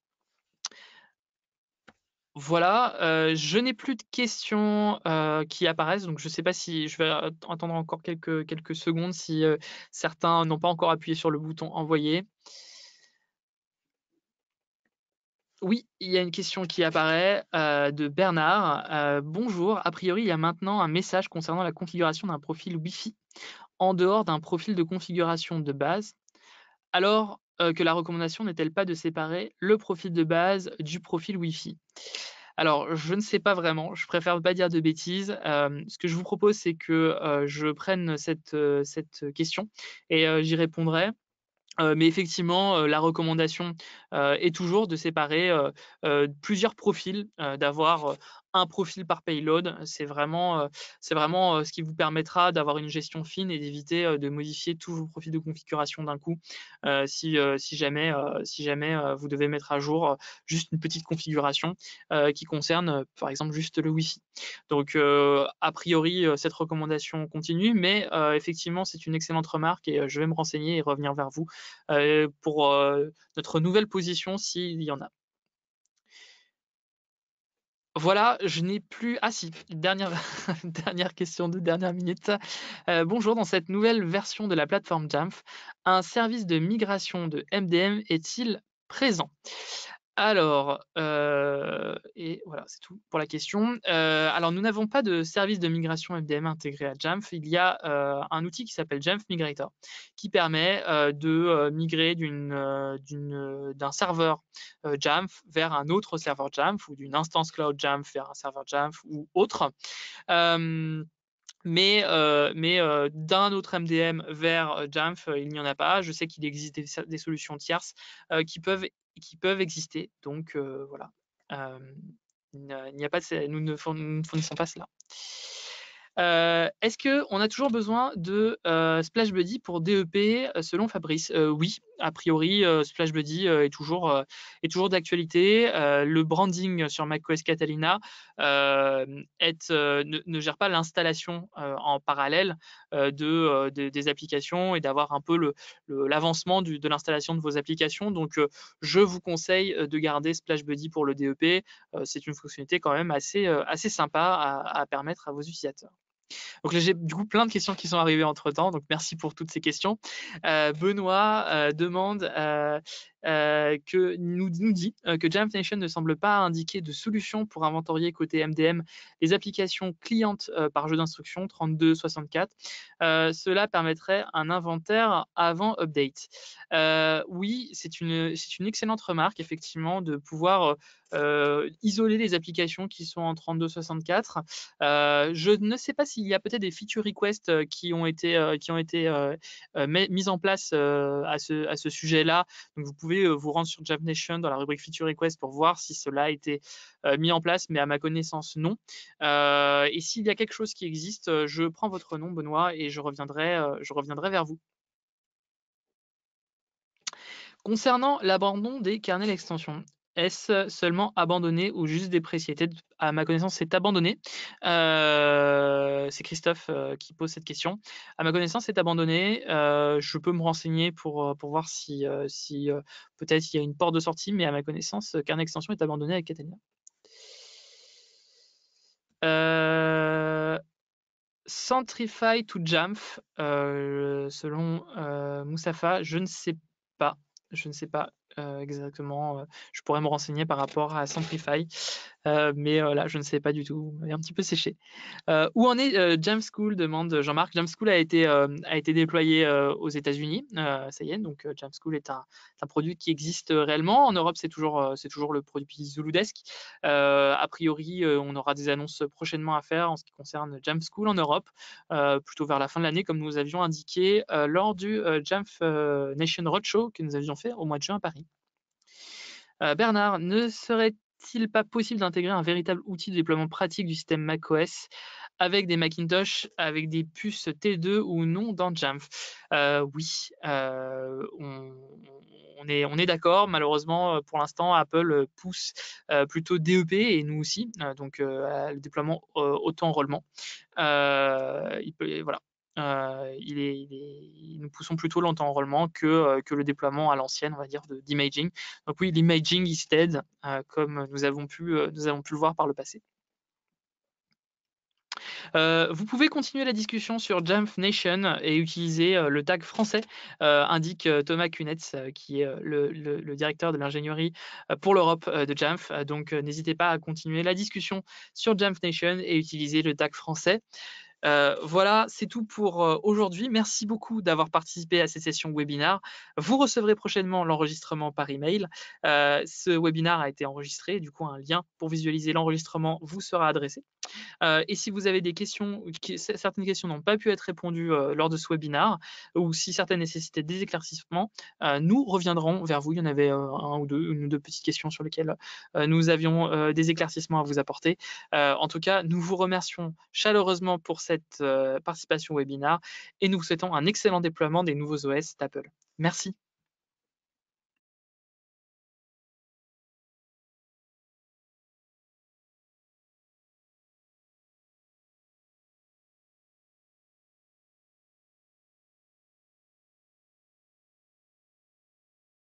Voilà, euh, je n'ai plus de questions euh, qui apparaissent, donc je ne sais pas si je vais attendre encore quelques, quelques secondes si euh, certains n'ont pas encore appuyé sur le bouton envoyer. Oui, il y a une question qui apparaît de Bernard. bonjour, a priori, il y a maintenant un message concernant la configuration d'un profil Wi-Fi en dehors d'un profil de configuration de base. Alors, euh, que la recommandation n'est-elle pas de séparer le profil de base du profil Wi-Fi alors, je ne sais pas vraiment, je préfère pas dire de bêtises. Euh, ce que je vous propose, c'est que euh, je prenne cette, cette question et j'y répondrai. mais effectivement, la recommandation est toujours de séparer plusieurs profils, d'avoir un profil par payload. C'est vraiment, c'est vraiment ce qui vous permettra d'avoir une gestion fine et d'éviter de modifier tous vos profils de configuration d'un coup si, si jamais, si jamais vous devez mettre à jour juste une petite configuration qui concerne par exemple juste le Wi-Fi. Donc a priori, cette recommandation continue, mais effectivement, c'est une excellente remarque et je vais me renseigner et revenir vers vous pour notre nouvelle position s'il y en a. Voilà, je n'ai plus. Ah si, dernière, [LAUGHS] dernière question de dernière minute. Euh, bonjour, dans cette nouvelle version de la plateforme Jamf, un service de migration de MDM est-il présent alors, euh, et voilà, c'est tout pour la question. Euh, alors, nous n'avons pas de service de migration MDM intégré à Jamf. Il y a euh, un outil qui s'appelle Jamf Migrator, qui permet de migrer d'un serveur Jamf vers un autre serveur Jamf ou d'une instance cloud Jamf vers un serveur Jamf ou autre mais, d'un autre MDM vers Jamf, il n'y en a pas. Je sais qu'il existe des, solutions tierces qui peuvent qui peuvent exister. Donc euh, voilà, euh, il n'y a pas nous ne fournissons pas cela. Euh, est-ce qu'on a toujours besoin de Splash Buddy pour DEP selon Fabrice Oui, a priori, euh, Splash Buddy euh, est toujours, euh, toujours d'actualité. le branding sur macOS Catalina ne, gère pas l'installation en parallèle de, des applications et d'avoir un peu l'avancement de l'installation de vos applications. Donc, je vous conseille de garder Splash Buddy pour le DEP. c'est une fonctionnalité quand même assez, assez sympa à permettre à vos utilisateurs. Donc là, j'ai du coup plein de questions qui sont arrivées entre temps. Donc merci pour toutes ces questions. Euh, Benoît euh, demande euh, euh, que nous, nous dit euh, que Jamf Nation ne semble pas indiquer de solution pour inventorier côté MDM les applications clientes euh, par jeu d'instruction 3264. cela permettrait un inventaire avant update. oui, c'est une, une excellente remarque, effectivement, de pouvoir isoler les applications qui sont en 3264. Euh, je ne sais pas s'il y a peut-être des feature requests qui ont été, qui ont été mises en place à ce, à ce sujet-là. Donc vous pouvez pouvez euh, vous rendre sur JavNation dans la rubrique Future Request pour voir si cela a été euh, mis en place, mais à ma connaissance, non. Euh, et s'il y a quelque chose qui existe, je prends votre nom, Benoît, et je reviendrai, je reviendrai vers vous. Concernant l'abandon des carnets d'extension est-ce seulement abandonné ou juste déprécié À ma connaissance, c'est abandonné. Euh, c'est Christophe euh, qui pose cette question. À ma connaissance, c'est abandonné. Euh, je peux me renseigner pour, pour voir si, si peut-être il y a une porte de sortie, mais à ma connaissance, Carnet Extension est abandonné avec Catania. Centrify to Jamf, selon Moussafa, je ne sais pas. Je ne sais pas. Euh, exactement. Euh, je pourrais me renseigner par rapport à Simplify. Euh, mais euh, là, je ne sais pas du tout. Il est un petit peu séché. Euh, où en est James School demande Jean-Marc. James School a été, a été déployé aux États-Unis. ça y est, donc James School est un, produit qui existe réellement. En Europe, c'est toujours, c'est toujours le produit Zuludesk. a priori, on aura des annonces prochainement à faire en ce qui concerne Jam School en Europe, plutôt vers la fin de l'année, comme nous avions indiqué lors du Jamf Nation Roadshow que nous avions fait au mois de juin à Paris. Bernard, ne serait n'est-il pas possible d'intégrer un véritable outil de déploiement pratique du système macOS avec des Macintosh, avec des puces T2 ou non dans Jamf euh, Oui, euh, on, est, d'accord. Malheureusement, euh, pour l'instant, Apple pousse plutôt DEP et nous aussi, donc le déploiement auto-enrôlement. voilà. Euh, nous poussons plutôt en euh, que, le déploiement à l'ancienne, on va dire, d'imaging. Donc oui, l'imaging is dead, euh, comme nous avons, pu, le voir par le passé. vous pouvez continuer la discussion sur Jamf Nation et utiliser le tag français, indique Thomas Kunetz, qui est le, le directeur de l'ingénierie pour l'Europe de Jamf. Donc n'hésitez pas à continuer la discussion sur Jamf Nation et utiliser le tag français. Euh, voilà, c'est tout pour euh, aujourd'hui. Merci beaucoup d'avoir participé à ces sessions webinar. Vous recevrez prochainement l'enregistrement par email. Euh, ce webinar a été enregistré, du coup un lien pour visualiser l'enregistrement vous sera adressé. Euh, et si vous avez des questions, certaines questions n'ont pas pu être répondues euh, lors de ce webinaire, ou si certaines nécessitaient des éclaircissements, euh, nous reviendrons vers vous. Il y en avait un ou deux, une ou deux petites questions sur lesquelles nous avions des éclaircissements à vous apporter. en tout cas, nous vous remercions chaleureusement pour cette participation au webinaire et nous vous souhaitons un excellent déploiement des nouveaux OS d'Apple. Merci.